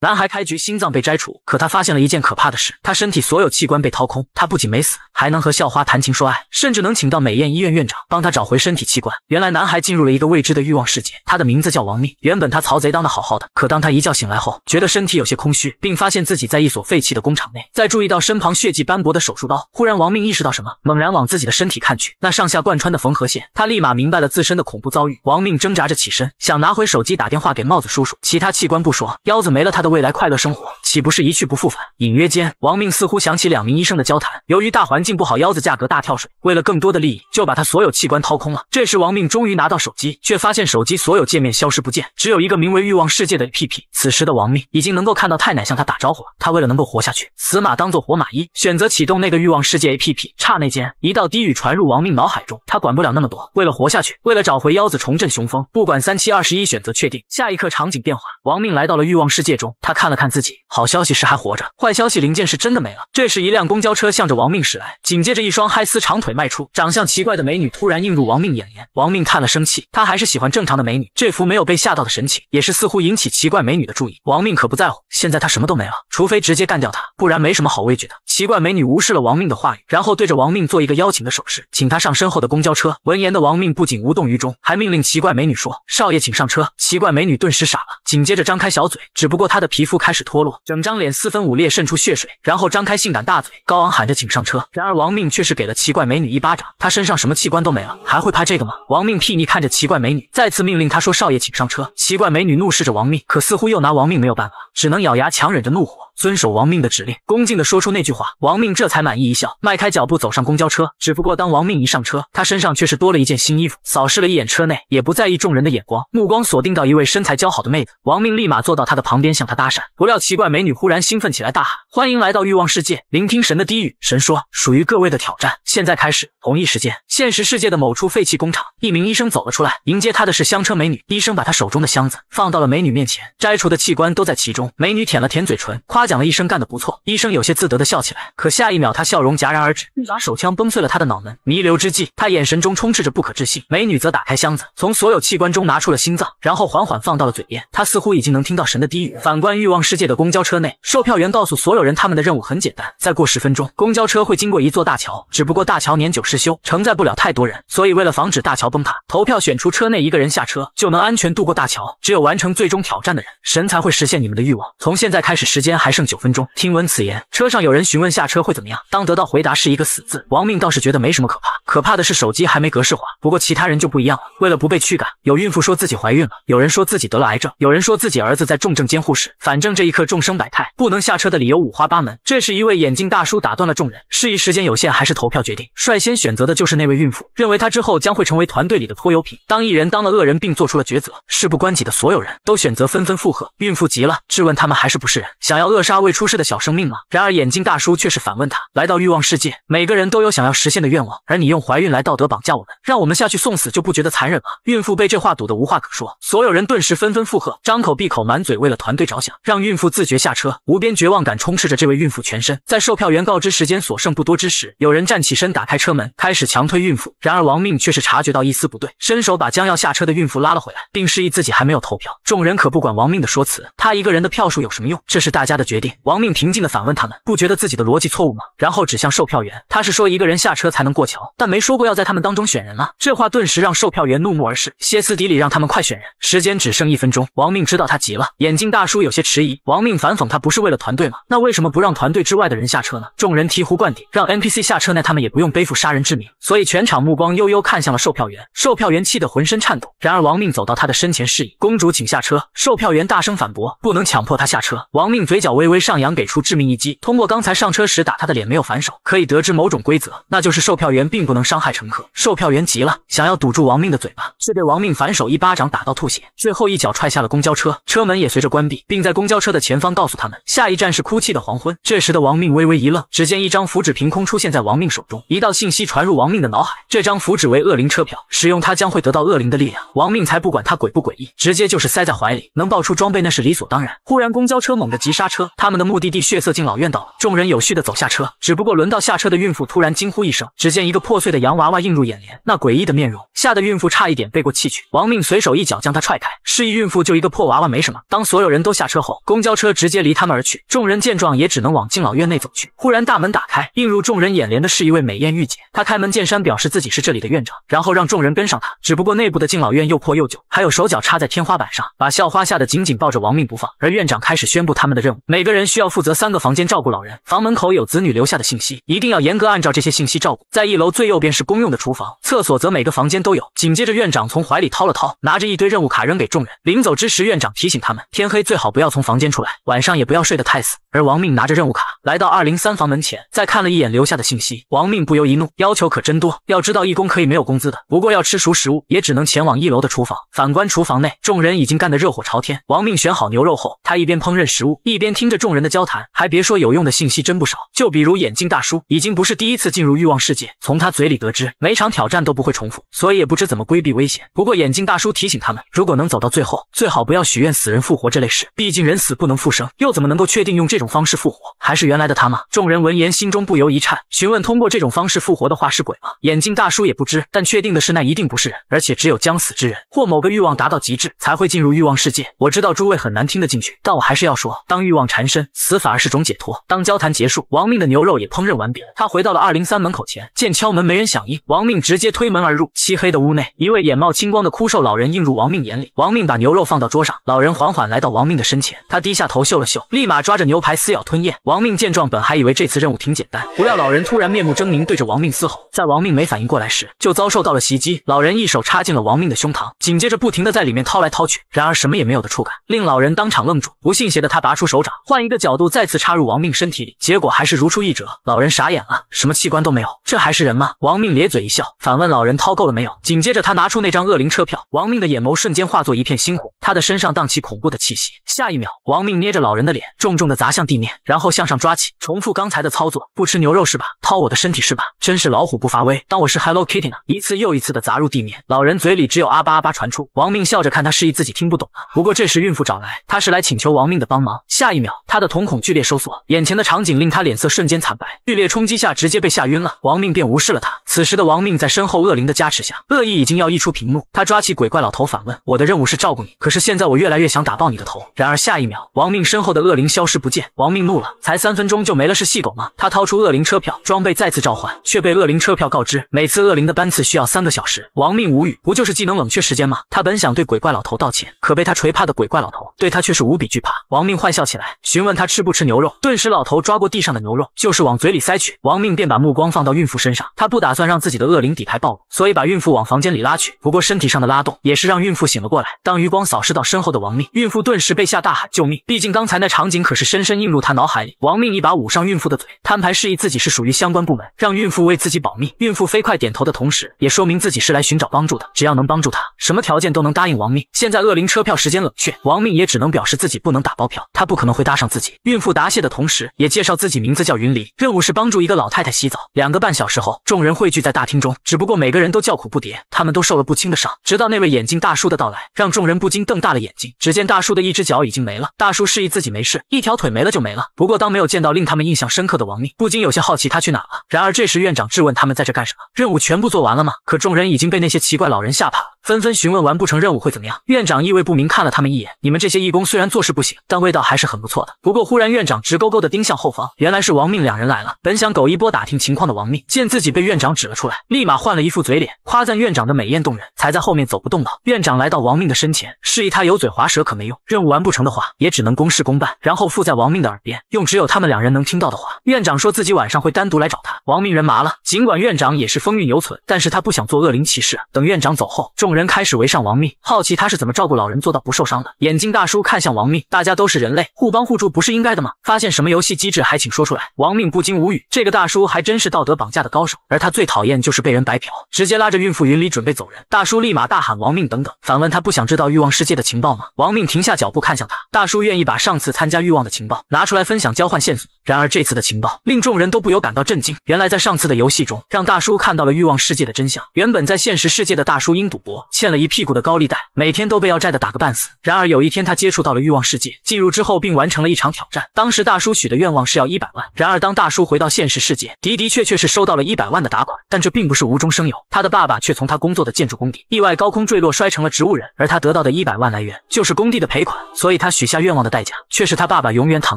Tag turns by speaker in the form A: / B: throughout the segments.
A: 男孩开局心脏被摘除，可他发现了一件可怕的事：他身体所有器官被掏空。他不仅没死，还能和校花谈情说爱，甚至能请到美艳医院院长帮他找回身体器官。原来男孩进入了一个未知的欲望世界，他的名字叫王命。原本他曹贼当的好好的，可当他一觉醒来后，觉得身体有些空虚，并发现自己在一所废弃的工厂内。在注意到身旁血迹斑驳的手术刀，忽然王命意识到什么，猛然往自己的身体看去，那上下贯穿的缝合线，他立马明白了自身的恐怖遭遇。王命挣扎着起身，想拿回手机打电话给帽子叔叔。其他器官不说，腰子没了，他的。未来快乐生活岂不是一去不复返？隐约间，王命似乎想起两名医生的交谈。由于大环境不好，腰子价格大跳水。为了更多的利益，就把他所有器官掏空了。这时，王命终于拿到手机，却发现手机所有界面消失不见，只有一个名为欲望世界的 APP。此时的王命已经能够看到太奶向他打招呼了。他为了能够活下去，死马当做活马医，选择启动那个欲望世界 APP。刹那间，一道低语传入王命脑海中。他管不了那么多，为了活下去，为了找回腰子，重振雄风，不管三七二十一，选择确定。下一刻，场景变化，王命来到了欲望世界中。他看了看自己，好消息是还活着，坏消息零件是真的没了。这时，一辆公交车向着亡命驶来，紧接着一双嗨丝长腿迈出，长相奇怪的美女突然映入亡命眼帘。亡命叹了生气，他还是喜欢正常的美女，这幅没有被吓到的神情，也是似乎引起奇怪美女的注意。亡命可不在乎，现在他什么都没了，除非直接干掉他，不然没什么好畏惧的。奇怪美女无视了王命的话语，然后对着王命做一个邀请的手势，请他上身后的公交车。闻言的王命不仅无动于衷，还命令奇怪美女说：“少爷，请上车。”奇怪美女顿时傻了，紧接着张开小嘴，只不过她的皮肤开始脱落，整张脸四分五裂，渗出血水，然后张开性感大嘴，高昂喊着：“请上车！”然而王命却是给了奇怪美女一巴掌，她身上什么器官都没了，还会怕这个吗？王命睥睨看着奇怪美女，再次命令她说：“少爷，请上车。”奇怪美女怒视着王命，可似乎又拿王命没有办法，只能咬牙强忍着怒火。遵守王命的指令，恭敬地说出那句话，王命这才满意一笑，迈开脚步走上公交车。只不过当王命一上车，他身上却是多了一件新衣服。扫视了一眼车内，也不在意众人的眼光，目光锁定到一位身材姣好的妹子，王命立马坐到她的旁边，向她搭讪。不料奇怪美女忽然兴奋起来，大喊：“欢迎来到欲望世界，聆听神的低语。神说，属于各位的挑战，现在开始。”同一时间，现实世界的某处废弃工厂，一名医生走了出来，迎接他的是香车美女。医生把他手中的箱子放到了美女面前，摘除的器官都在其中。美女舔了舔嘴唇，夸。讲了一声干得不错，医生有些自得的笑起来。可下一秒，他笑容戛然而止，一把手枪崩碎了他的脑门。弥留之际，他眼神中充斥着不可置信。美女则打开箱子，从所有器官中拿出了心脏，然后缓缓放到了嘴边。她似乎已经能听到神的低语。反观欲望世界的公交车内，售票员告诉所有人，他们的任务很简单：再过十分钟，公交车会经过一座大桥，只不过大桥年久失修，承载不了太多人，所以为了防止大桥崩塌，投票选出车内一个人下车，就能安全渡过大桥。只有完成最终挑战的人，神才会实现你们的欲望。从现在开始，时间还。是。剩九分钟。听闻此言，车上有人询问下车会怎么样？当得到回答是一个死字，亡命倒是觉得没什么可怕，可怕的是手机还没格式化。不过其他人就不一样了。为了不被驱赶，有孕妇说自己怀孕了，有人说自己得了癌症，有人说自己儿子在重症监护室。反正这一刻众生百态，不能下车的理由五花八门。这时一位眼镜大叔打断了众人，示意时间有限，还是投票决定。率先选择的就是那位孕妇，认为她之后将会成为团队里的拖油瓶。当一人当了恶人并做出了抉择，事不关己的所有人都选择纷纷附和。孕妇急了，质问他们还是不是人？想要恶。杀未出世的小生命吗？然而眼镜大叔却是反问他：“来到欲望世界，每个人都有想要实现的愿望，而你用怀孕来道德绑架我们，让我们下去送死，就不觉得残忍吗？”孕妇被这话堵得无话可说，所有人顿时纷纷附和，张口闭口满嘴为了团队着想，让孕妇自觉下车。无边绝望感充斥着这位孕妇全身。在售票员告知时间所剩不多之时，有人站起身，打开车门，开始强推孕妇。然而王命却是察觉到一丝不对，伸手把将要下车的孕妇拉了回来，并示意自己还没有投票。众人可不管王命的说辞，他一个人的票数有什么用？这是大家的决。决定王命平静地反问他们，不觉得自己的逻辑错误吗？然后指向售票员，他是说一个人下车才能过桥，但没说过要在他们当中选人啊！这话顿时让售票员怒目而视，歇斯底里让他们快选人，时间只剩一分钟。王命知道他急了，眼镜大叔有些迟疑。王命反讽他不是为了团队吗？那为什么不让团队之外的人下车呢？众人醍醐灌顶，让 NPC 下车，那他们也不用背负杀人之名。所以全场目光悠悠看向了售票员，售票员气得浑身颤抖。然而王命走到他的身前，示意公主请下车。售票员大声反驳，不能强迫他下车。王命嘴角微。微微上扬，给出致命一击。通过刚才上车时打他的脸没有反手，可以得知某种规则，那就是售票员并不能伤害乘客。售票员急了，想要堵住王命的嘴巴，却被王命反手一巴掌打到吐血，最后一脚踹下了公交车，车门也随着关闭，并在公交车的前方告诉他们下一站是哭泣的黄昏。这时的王命微微一愣，只见一张符纸凭空出现在王命手中，一道信息传入王命的脑海。这张符纸为恶灵车票，使用它将会得到恶灵的力量。王命才不管他诡不诡异，直接就是塞在怀里。能爆出装备那是理所当然。忽然公交车猛地急刹车。他们的目的地血色敬老院到了，众人有序的走下车。只不过轮到下车的孕妇，突然惊呼一声，只见一个破碎的洋娃娃映入眼帘，那诡异的面容，吓得孕妇差一点背过气去。王命随手一脚将她踹开，示意孕妇就一个破娃娃没什么。当所有人都下车后，公交车直接离他们而去。众人见状也只能往敬老院内走去。忽然大门打开，映入众人眼帘的是一位美艳御姐，她开门见山表示自己是这里的院长，然后让众人跟上她。只不过内部的敬老院又破又旧，还有手脚插在天花板上，把校花吓得紧紧抱着王命不放。而院长开始宣布他们的任务。每个人需要负责三个房间，照顾老人。房门口有子女留下的信息，一定要严格按照这些信息照顾。在一楼最右边是公用的厨房，厕所则每个房间都有。紧接着，院长从怀里掏了掏，拿着一堆任务卡扔给众人。临走之时，院长提醒他们：天黑最好不要从房间出来，晚上也不要睡得太死。而王命拿着任务卡来到二零三房门前，再看了一眼留下的信息，王命不由一怒：要求可真多。要知道，义工可以没有工资的，不过要吃熟食物，也只能前往一楼的厨房。反观厨房内，众人已经干得热火朝天。王命选好牛肉后，他一边烹饪食物，一边听。听着众人的交谈，还别说有用的信息真不少。就比如眼镜大叔，已经不是第一次进入欲望世界。从他嘴里得知，每场挑战都不会重复，所以也不知怎么规避危险。不过眼镜大叔提醒他们，如果能走到最后，最好不要许愿死人复活这类事。毕竟人死不能复生，又怎么能够确定用这种方式复活还是原来的他吗？众人闻言，心中不由一颤，询问通过这种方式复活的话是鬼吗？眼镜大叔也不知，但确定的是那一定不是人，而且只有将死之人或某个欲望达到极致才会进入欲望世界。我知道诸位很难听得进去，但我还是要说，当欲望产缠身，死反而是种解脱。当交谈结束，亡命的牛肉也烹饪完毕，他回到了二零三门口前，见敲门没人响应，亡命直接推门而入。漆黑的屋内，一位眼冒青光的枯瘦老人映入亡命眼里。亡命把牛肉放到桌上，老人缓缓来到亡命的身前，他低下头嗅了嗅，立马抓着牛排撕咬吞咽。亡命见状，本还以为这次任务挺简单，不料老人突然面目狰狞，对着亡命嘶吼。在亡命没反应过来时，就遭受到了袭击。老人一手插进了亡命的胸膛，紧接着不停的在里面掏来掏去，然而什么也没有的触感，令老人当场愣住。不信邪的他拔出手掌。换一个角度，再次插入亡命身体里，结果还是如出一辙。老人傻眼了，什么器官都没有，这还是人吗？亡命咧嘴一笑，反问老人掏够了没有？紧接着他拿出那张恶灵车票，亡命的眼眸瞬间化作一片猩红，他的身上荡起恐怖的气息。下一秒，亡命捏着老人的脸，重重的砸向地面，然后向上抓起，重复刚才的操作。不吃牛肉是吧？掏我的身体是吧？真是老虎不发威，当我是 Hello Kitty 呢？一次又一次的砸入地面，老人嘴里只有阿巴阿巴传出。王命笑着看他，示意自己听不懂了。不过这时孕妇找来，她是来请求亡命的帮忙。下一秒。他的瞳孔剧烈收缩，眼前的场景令他脸色瞬间惨白，剧烈冲击下直接被吓晕了。王命便无视了他。此时的王命在身后恶灵的加持下，恶意已经要溢出屏幕。他抓起鬼怪老头反问：“我的任务是照顾你，可是现在我越来越想打爆你的头。”然而下一秒，王命身后的恶灵消失不见。王命怒了，才三分钟就没了，是细狗吗？他掏出恶灵车票，装备再次召唤，却被恶灵车票告知，每次恶灵的班次需要三个小时。王命无语，不就是技能冷却时间吗？他本想对鬼怪老头道歉，可被他锤怕的鬼怪老头对他却是无比惧怕。王命坏笑起来。询问他吃不吃牛肉，顿时老头抓过地上的牛肉，就是往嘴里塞去。王命便把目光放到孕妇身上，他不打算让自己的恶灵底牌暴露，所以把孕妇往房间里拉去。不过身体上的拉动也是让孕妇醒了过来。当余光扫视到身后的王命，孕妇顿时被吓，大喊救命。毕竟刚才那场景可是深深映入他脑海里。王命一把捂上孕妇的嘴，摊牌示意自己是属于相关部门，让孕妇为自己保密。孕妇飞快点头的同时，也说明自己是来寻找帮助的，只要能帮助他，什么条件都能答应。王命现在恶灵车票时间冷却，王命也只能表示自己不能打包票，他不可能会答。上自己，孕妇答谢的同时，也介绍自己名字叫云离，任务是帮助一个老太太洗澡。两个半小时后，众人汇聚在大厅中，只不过每个人都叫苦不迭，他们都受了不轻的伤。直到那位眼镜大叔的到来，让众人不禁瞪大了眼睛。只见大叔的一只脚已经没了，大叔示意自己没事，一条腿没了就没了。不过，当没有见到令他们印象深刻的王命，不禁有些好奇他去哪了。然而这时，院长质问他们在这干什么？任务全部做完了吗？可众人已经被那些奇怪老人吓怕了，纷纷询问完不成任务会怎么样。院长意味不明看了他们一眼，你们这些义工虽然做事不行，但味道还是很不错。不过，忽然院长直勾勾的盯向后方，原来是王命两人来了。本想苟一波打听情况的王命，见自己被院长指了出来，立马换了一副嘴脸，夸赞院长的美艳动人，才在后面走不动道：“院长来到王命的身前，示意他油嘴滑舌可没用，任务完不成的话，也只能公事公办。然后附在王命的耳边，用只有他们两人能听到的话，院长说自己晚上会单独来找他。王命人麻了，尽管院长也是风韵犹存，但是他不想做恶灵骑士。等院长走后，众人开始围上王命，好奇他是怎么照顾老人做到不受伤的。眼镜大叔看向王命，大家都是人类，互帮。互助不是应该的吗？发现什么游戏机制还请说出来。亡命不禁无语，这个大叔还真是道德绑架的高手。而他最讨厌就是被人白嫖，直接拉着孕妇云里准备走人。大叔立马大喊：“亡命，等等！”反问他不想知道欲望世界的情报吗？亡命停下脚步看向他，大叔愿意把上次参加欲望的情报拿出来分享，交换线索。然而这次的情报令众人都不由感到震惊。原来在上次的游戏中，让大叔看到了欲望世界的真相。原本在现实世界的大叔因赌博欠了一屁股的高利贷，每天都被要债的打个半死。然而有一天他接触到了欲望世界，进入之后并完成了一场挑战。当时大叔许的愿望是要一百万。然而当大叔回到现实世界，的的确确是收到了一百万的打款。但这并不是无中生有，他的爸爸却从他工作的建筑工地意外高空坠落，摔成了植物人。而他得到的一百万来源就是工地的赔款。所以他许下愿望的代价，却是他爸爸永远躺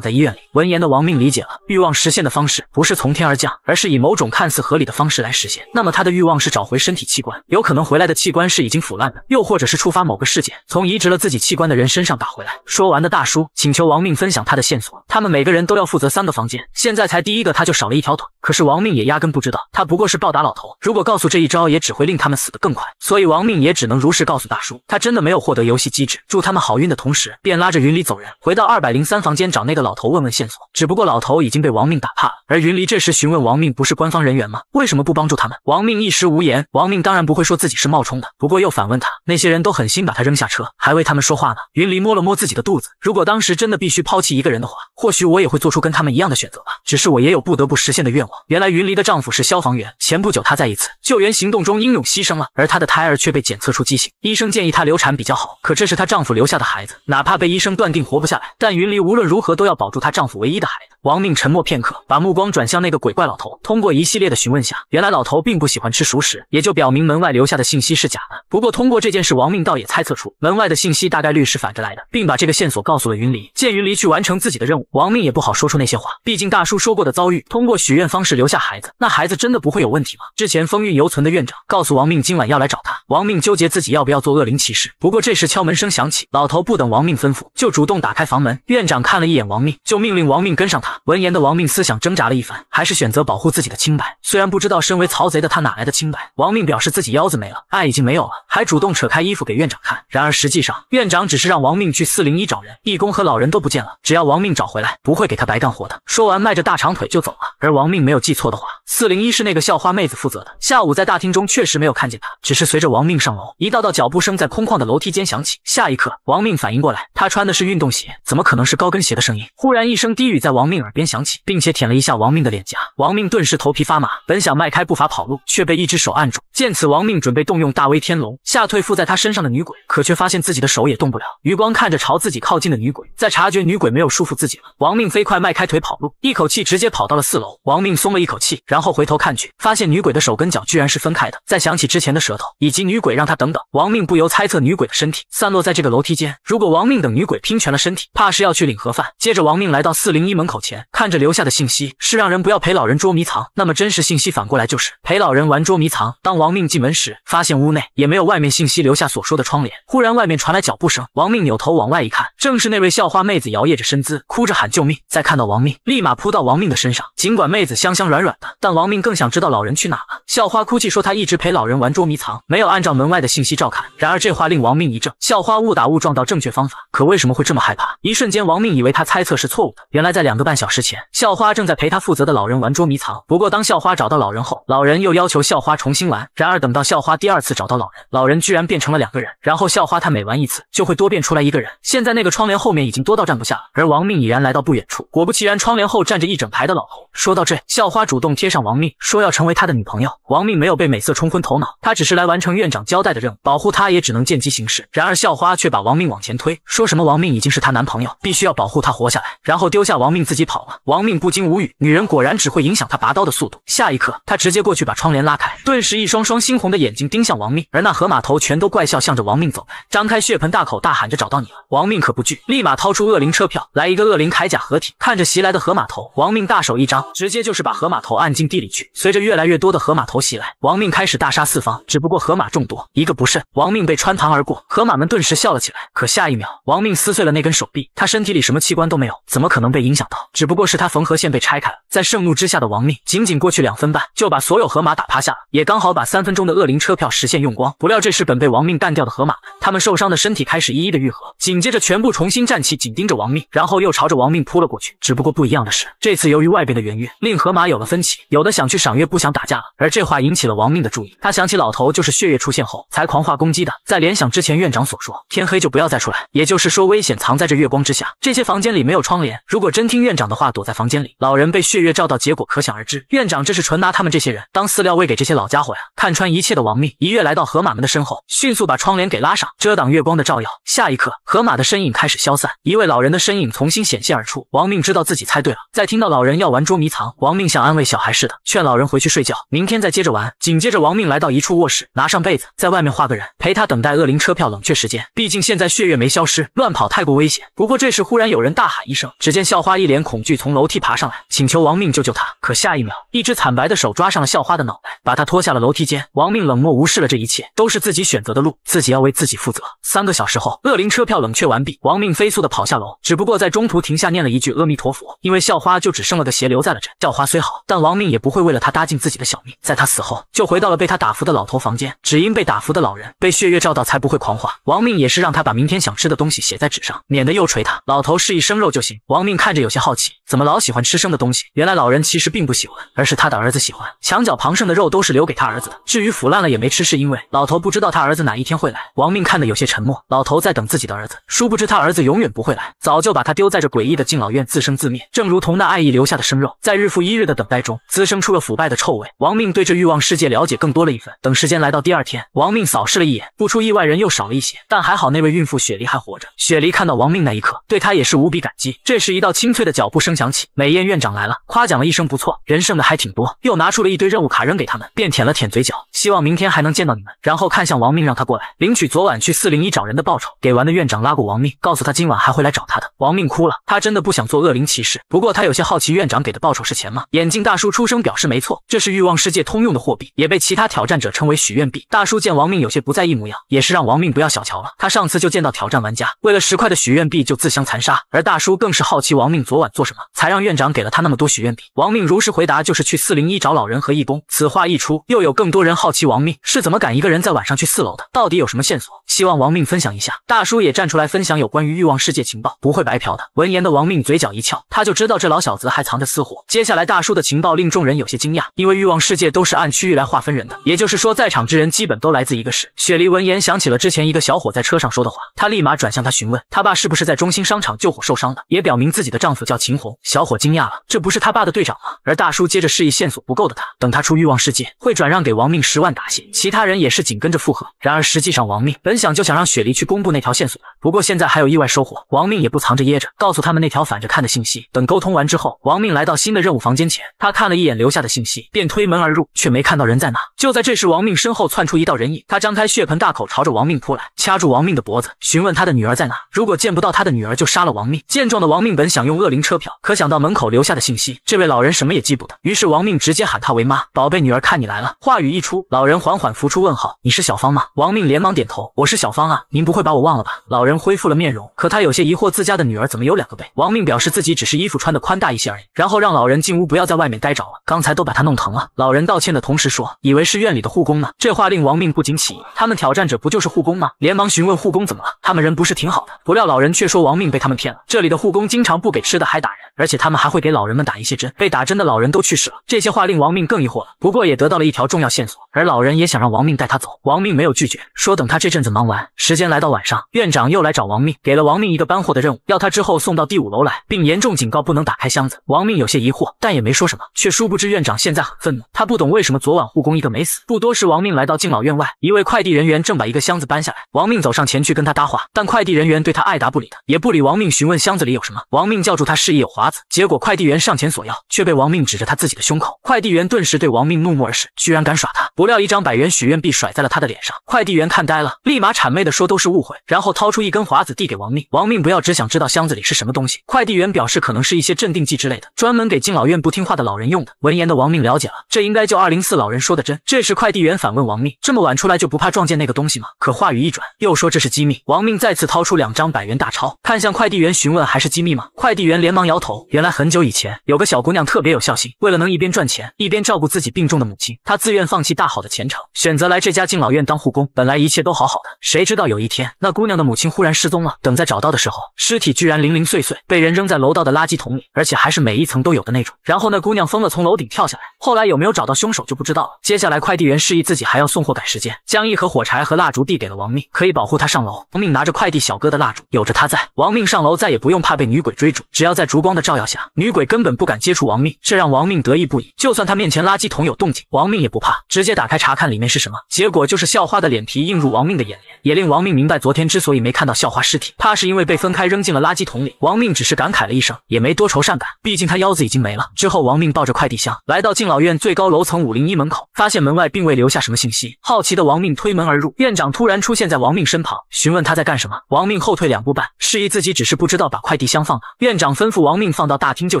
A: 在医院里。闻言的亡命理解。欲望实现的方式不是从天而降，而是以某种看似合理的方式来实现。那么他的欲望是找回身体器官，有可能回来的器官是已经腐烂的，又或者是触发某个事件，从移植了自己器官的人身上打回来。说完的大叔请求王命分享他的线索，他们每个人都要负责三个房间，现在才第一个他就少了一条腿。可是王命也压根不知道，他不过是暴打老头。如果告诉这一招，也只会令他们死得更快。所以王命也只能如实告诉大叔，他真的没有获得游戏机制。祝他们好运的同时，便拉着云里走人，回到二百零三房间找那个老头问问线索。只不过老头。头已经被王命打怕了，而云离这时询问王命：“不是官方人员吗？为什么不帮助他们？”王命一时无言。王命当然不会说自己是冒充的，不过又反问他：“那些人都狠心把他扔下车，还为他们说话呢？”云离摸了摸自己的肚子，如果当时真的必须抛弃一个人的话，或许我也会做出跟他们一样的选择吧。只是我也有不得不实现的愿望。原来云离的丈夫是消防员，前不久他在一次救援行动中英勇牺牲了，而他的胎儿却被检测出畸形，医生建议他流产比较好。可这是她丈夫留下的孩子，哪怕被医生断定活不下来，但云离无论如何都要保住她丈夫唯一的孩子。王。命沉默片刻，把目光转向那个鬼怪老头。通过一系列的询问下，原来老头并不喜欢吃熟食，也就表明门外留下的信息是假的。不过通过这件事，王命倒也猜测出门外的信息大概率是反着来的，并把这个线索告诉了云离。见云离去完成自己的任务，王命也不好说出那些话。毕竟大叔说过的遭遇，通过许愿方式留下孩子，那孩子真的不会有问题吗？之前风韵犹存的院长告诉王命今晚要来找他，王命纠结自己要不要做恶灵骑士。不过这时敲门声响起，老头不等王命吩咐，就主动打开房门。院长看了一眼王命，就命令王命跟上他。闻言的王命思想挣扎了一番，还是选择保护自己的清白。虽然不知道身为曹贼的他哪来的清白，王命表示自己腰子没了，爱已经没有了，还主动扯开衣服给院长看。然而实际上，院长只是让王命去四零一找人，义工和老人都不见了，只要王命找回来，不会给他白干活的。说完，迈着大长腿就走了。而王命没有记错的话，四零一是那个校花妹子负责的。下午在大厅中确实没有看见她，只是随着王命上楼，一道道脚步声在空旷的楼梯间响起。下一刻，王命反应过来，他穿的是运动鞋，怎么可能是高跟鞋的声音？忽然一声低语在王命耳。耳边响起，并且舔了一下王命的脸颊，王命顿时头皮发麻。本想迈开步伐跑路，却被一只手按住。见此，王命准备动用大威天龙吓退附在他身上的女鬼，可却发现自己的手也动不了。余光看着朝自己靠近的女鬼，在察觉女鬼没有束缚自己了，王命飞快迈开腿跑路，一口气直接跑到了四楼。王命松了一口气，然后回头看去，发现女鬼的手跟脚居然是分开的。再想起之前的舌头以及女鬼让他等等，王命不由猜测女鬼的身体散落在这个楼梯间。如果王命等女鬼拼全了身体，怕是要去领盒饭。接着，王命来到四零一门口前。看着留下的信息是让人不要陪老人捉迷藏，那么真实信息反过来就是陪老人玩捉迷藏。当王命进门时，发现屋内也没有外面信息留下所说的窗帘。忽然外面传来脚步声，王命扭头往外一看，正是那位校花妹子摇曳着身姿，哭着喊救命。再看到王命，立马扑到王命的身上。尽管妹子香香软软的，但王命更想知道老人去哪了。校花哭泣说她一直陪老人玩捉迷藏，没有按照门外的信息照看。然而这话令王命一怔，校花误打误撞到正确方法，可为什么会这么害怕？一瞬间王命以为他猜测是错误的。原来在两个半小时。时前，校花正在陪他负责的老人玩捉迷藏。不过，当校花找到老人后，老人又要求校花重新玩。然而，等到校花第二次找到老人，老人居然变成了两个人。然后，校花她每玩一次，就会多变出来一个人。现在，那个窗帘后面已经多到站不下了。而王命已然来到不远处。果不其然，窗帘后站着一整排的老头。说到这，校花主动贴上王命，说要成为他的女朋友。王命没有被美色冲昏头脑，他只是来完成院长交代的任务，保护她也只能见机行事。然而，校花却把王命往前推，说什么王命已经是她男朋友，必须要保护她活下来。然后丢下王命自己跑。亡命不禁无语，女人果然只会影响他拔刀的速度。下一刻，他直接过去把窗帘拉开，顿时一双双猩红的眼睛盯向亡命，而那河马头全都怪笑，向着亡命走来，张开血盆大口，大喊着找到你了。亡命可不惧，立马掏出恶灵车票，来一个恶灵铠甲合体，看着袭来的河马头，亡命大手一张，直接就是把河马头按进地里去。随着越来越多的河马头袭来，亡命开始大杀四方，只不过河马众多，一个不慎，亡命被穿膛而过。河马们顿时笑了起来，可下一秒，亡命撕碎了那根手臂，他身体里什么器官都没有，怎么可能被影响到？只。不过是他缝合线被拆开了，在盛怒之下的亡命，仅仅过去两分半，就把所有河马打趴下了，也刚好把三分钟的恶灵车票实现用光。不料这时，本被亡命干掉的河马他们受伤的身体开始一一的愈合，紧接着全部重新站起，紧盯着亡命，然后又朝着亡命扑了过去。只不过不一样的是，这次由于外边的圆月，令河马有了分歧，有的想去赏月，不想打架了。而这话引起了亡命的注意，他想起老头就是血月出现后才狂化攻击的，在联想之前院长所说“天黑就不要再出来”，也就是说危险藏在这月光之下。这些房间里没有窗帘，如果真听院长的。话躲在房间里，老人被血月照到，结果可想而知。院长这是纯拿他们这些人当饲料喂给这些老家伙呀！看穿一切的亡命一跃来到河马们的身后，迅速把窗帘给拉上，遮挡月光的照耀。下一刻，河马的身影开始消散，一位老人的身影重新显现而出。王命知道自己猜对了，在听到老人要玩捉迷藏，王命像安慰小孩似的，劝老人回去睡觉，明天再接着玩。紧接着，王命来到一处卧室，拿上被子，在外面画个人，陪他等待恶灵车票冷却时间。毕竟现在血月没消失，乱跑太过危险。不过这时忽然有人大喊一声，只见校花一脸恐惧。从楼梯爬上来，请求亡命救救他。可下一秒，一只惨白的手抓上了校花的脑袋，把他拖下了楼梯间。亡命冷漠无视了这一切，都是自己选择的路，自己要为自己负责。三个小时后，恶灵车票冷却完毕，亡命飞速的跑下楼，只不过在中途停下念了一句阿弥陀佛，因为校花就只剩了个鞋留在了这。校花虽好，但亡命也不会为了他搭进自己的小命。在他死后，就回到了被他打服的老头房间，只因被打服的老人被血月照到，才不会狂化。亡命也是让他把明天想吃的东西写在纸上，免得又捶他。老头示意生肉就行，亡命看着有些好奇。怎么老喜欢吃生的东西？原来老人其实并不喜欢，而是他的儿子喜欢。墙角旁剩的肉都是留给他儿子的。至于腐烂了也没吃，是因为老头不知道他儿子哪一天会来。王命看得有些沉默，老头在等自己的儿子，殊不知他儿子永远不会来，早就把他丢在这诡异的敬老院自生自灭。正如同那爱意留下的生肉，在日复一日的等待中滋生出了腐败的臭味。王命对这欲望世界了解更多了一分。等时间来到第二天，王命扫视了一眼，不出意外，人又少了一些，但还好那位孕妇雪梨还活着。雪梨看到王命那一刻，对他也是无比感激。这时，一道清脆的脚步。声响起，美艳院长来了，夸奖了一声不错，人剩的还挺多，又拿出了一堆任务卡扔给他们，便舔了舔嘴角，希望明天还能见到你们。然后看向王命，让他过来领取昨晚去四零一找人的报酬。给完的院长拉过王命，告诉他今晚还会来找他的。王命哭了，他真的不想做恶灵骑士，不过他有些好奇院长给的报酬是钱吗？眼镜大叔出声表示没错，这是欲望世界通用的货币，也被其他挑战者称为许愿币。大叔见王命有些不在意模样，也是让王命不要小瞧了他，上次就见到挑战玩家为了十块的许愿币就自相残杀，而大叔更是好奇王命昨晚做什。才让院长给了他那么多许愿笔。王命如实回答，就是去四零一找老人和义工。此话一出，又有更多人好奇王命是怎么敢一个人在晚上去四楼的，到底有什么线索？希望王命分享一下。大叔也站出来分享有关于欲望世界情报，不会白嫖的。闻言的王命嘴角一翘，他就知道这老小子还藏着私货。接下来大叔的情报令众人有些惊讶，因为欲望世界都是按区域来划分人的，也就是说在场之人基本都来自一个市。雪梨闻言想起了之前一个小伙在车上说的话，她立马转向他询问，他爸是不是在中心商场救火受伤的，也表明自己的丈夫叫秦。小伙惊讶了，这不是他爸的队长吗？而大叔接着示意线索不够的他，等他出欲望世界会转让给亡命十万打谢。其他人也是紧跟着附和。然而实际上，亡命本想就想让雪梨去公布那条线索的，不过现在还有意外收获。亡命也不藏着掖着，告诉他们那条反着看的信息。等沟通完之后，亡命来到新的任务房间前，他看了一眼留下的信息，便推门而入，却没看到人在哪。就在这时，亡命身后窜出一道人影，他张开血盆大口朝着亡命扑来，掐住亡命的脖子，询问他的女儿在哪。如果见不到他的女儿，就杀了亡命。见状的亡命本想用恶灵车票。可想到门口留下的信息，这位老人什么也记不得。于是王命直接喊他为妈，宝贝女儿看你来了。话语一出，老人缓缓浮出问号，你是小芳吗？王命连忙点头，我是小芳啊，您不会把我忘了吧？老人恢复了面容，可他有些疑惑，自家的女儿怎么有两个背？王命表示自己只是衣服穿的宽大一些而已，然后让老人进屋，不要在外面待着了，刚才都把他弄疼了。老人道歉的同时说，以为是院里的护工呢。这话令王命不禁起疑，他们挑战者不就是护工吗？连忙询问护工怎么了，他们人不是挺好的？不料老人却说王命被他们骗了，这里的护工经常不给吃的还打人。而且他们还会给老人们打一些针，被打针的老人都去世了。这些话令王命更疑惑了，不过也得到了一条重要线索。而老人也想让王命带他走，王命没有拒绝，说等他这阵子忙完。时间来到晚上，院长又来找王命，给了王命一个搬货的任务，要他之后送到第五楼来，并严重警告不能打开箱子。王命有些疑惑，但也没说什么，却殊不知院长现在很愤怒，他不懂为什么昨晚护工一个没死。不多时，王命来到敬老院外，一位快递人员正把一个箱子搬下来，王命走上前去跟他搭话，但快递人员对他爱答不理的，也不理王命询问箱子里有什么。王命叫住他，示意。华子，结果快递员上前索要，却被王命指着他自己的胸口。快递员顿时对王命怒目而视，居然敢耍他！不料一张百元许愿币甩在了他的脸上，快递员看呆了，立马谄媚的说都是误会，然后掏出一根华子递给王命。王命不要只想知道箱子里是什么东西。快递员表示可能是一些镇定剂之类的，专门给敬老院不听话的老人用的。闻言的王命了解了，这应该就二零四老人说的针。这时快递员反问王命，这么晚出来就不怕撞见那个东西吗？可话语一转，又说这是机密。王命再次掏出两张百元大钞，看向快递员询问还是机密吗？快递员连忙摇。头原来很久以前有个小姑娘特别有孝心，为了能一边赚钱一边照顾自己病重的母亲，她自愿放弃大好的前程，选择来这家敬老院当护工。本来一切都好好的，谁知道有一天那姑娘的母亲忽然失踪了。等在找到的时候，尸体居然零零碎碎被人扔在楼道的垃圾桶里，而且还是每一层都有的那种。然后那姑娘疯了，从楼顶跳下来。后来有没有找到凶手就不知道了。接下来快递员示意自己还要送货，赶时间，将一盒火柴和蜡烛递给了王命，可以保护他上楼。王命拿着快递小哥的蜡烛，有着他在，王命上楼再也不用怕被女鬼追逐，只要在烛光。光的照耀下，女鬼根本不敢接触亡命，这让亡命得意不已。就算他面前垃圾桶有动静，亡命也不怕，直接打开查看里面是什么。结果就是校花的脸皮映入亡命的眼帘，也令亡命明白，昨天之所以没看到校花尸体，怕是因为被分开扔进了垃圾桶里。亡命只是感慨了一声，也没多愁善感，毕竟他腰子已经没了。之后，亡命抱着快递箱来到敬老院最高楼层五零一门口，发现门外并未留下什么信息。好奇的亡命推门而入，院长突然出现在亡命身旁，询问他在干什么。亡命后退两步半，示意自己只是不知道把快递箱放哪。院长吩咐王。命放到大厅就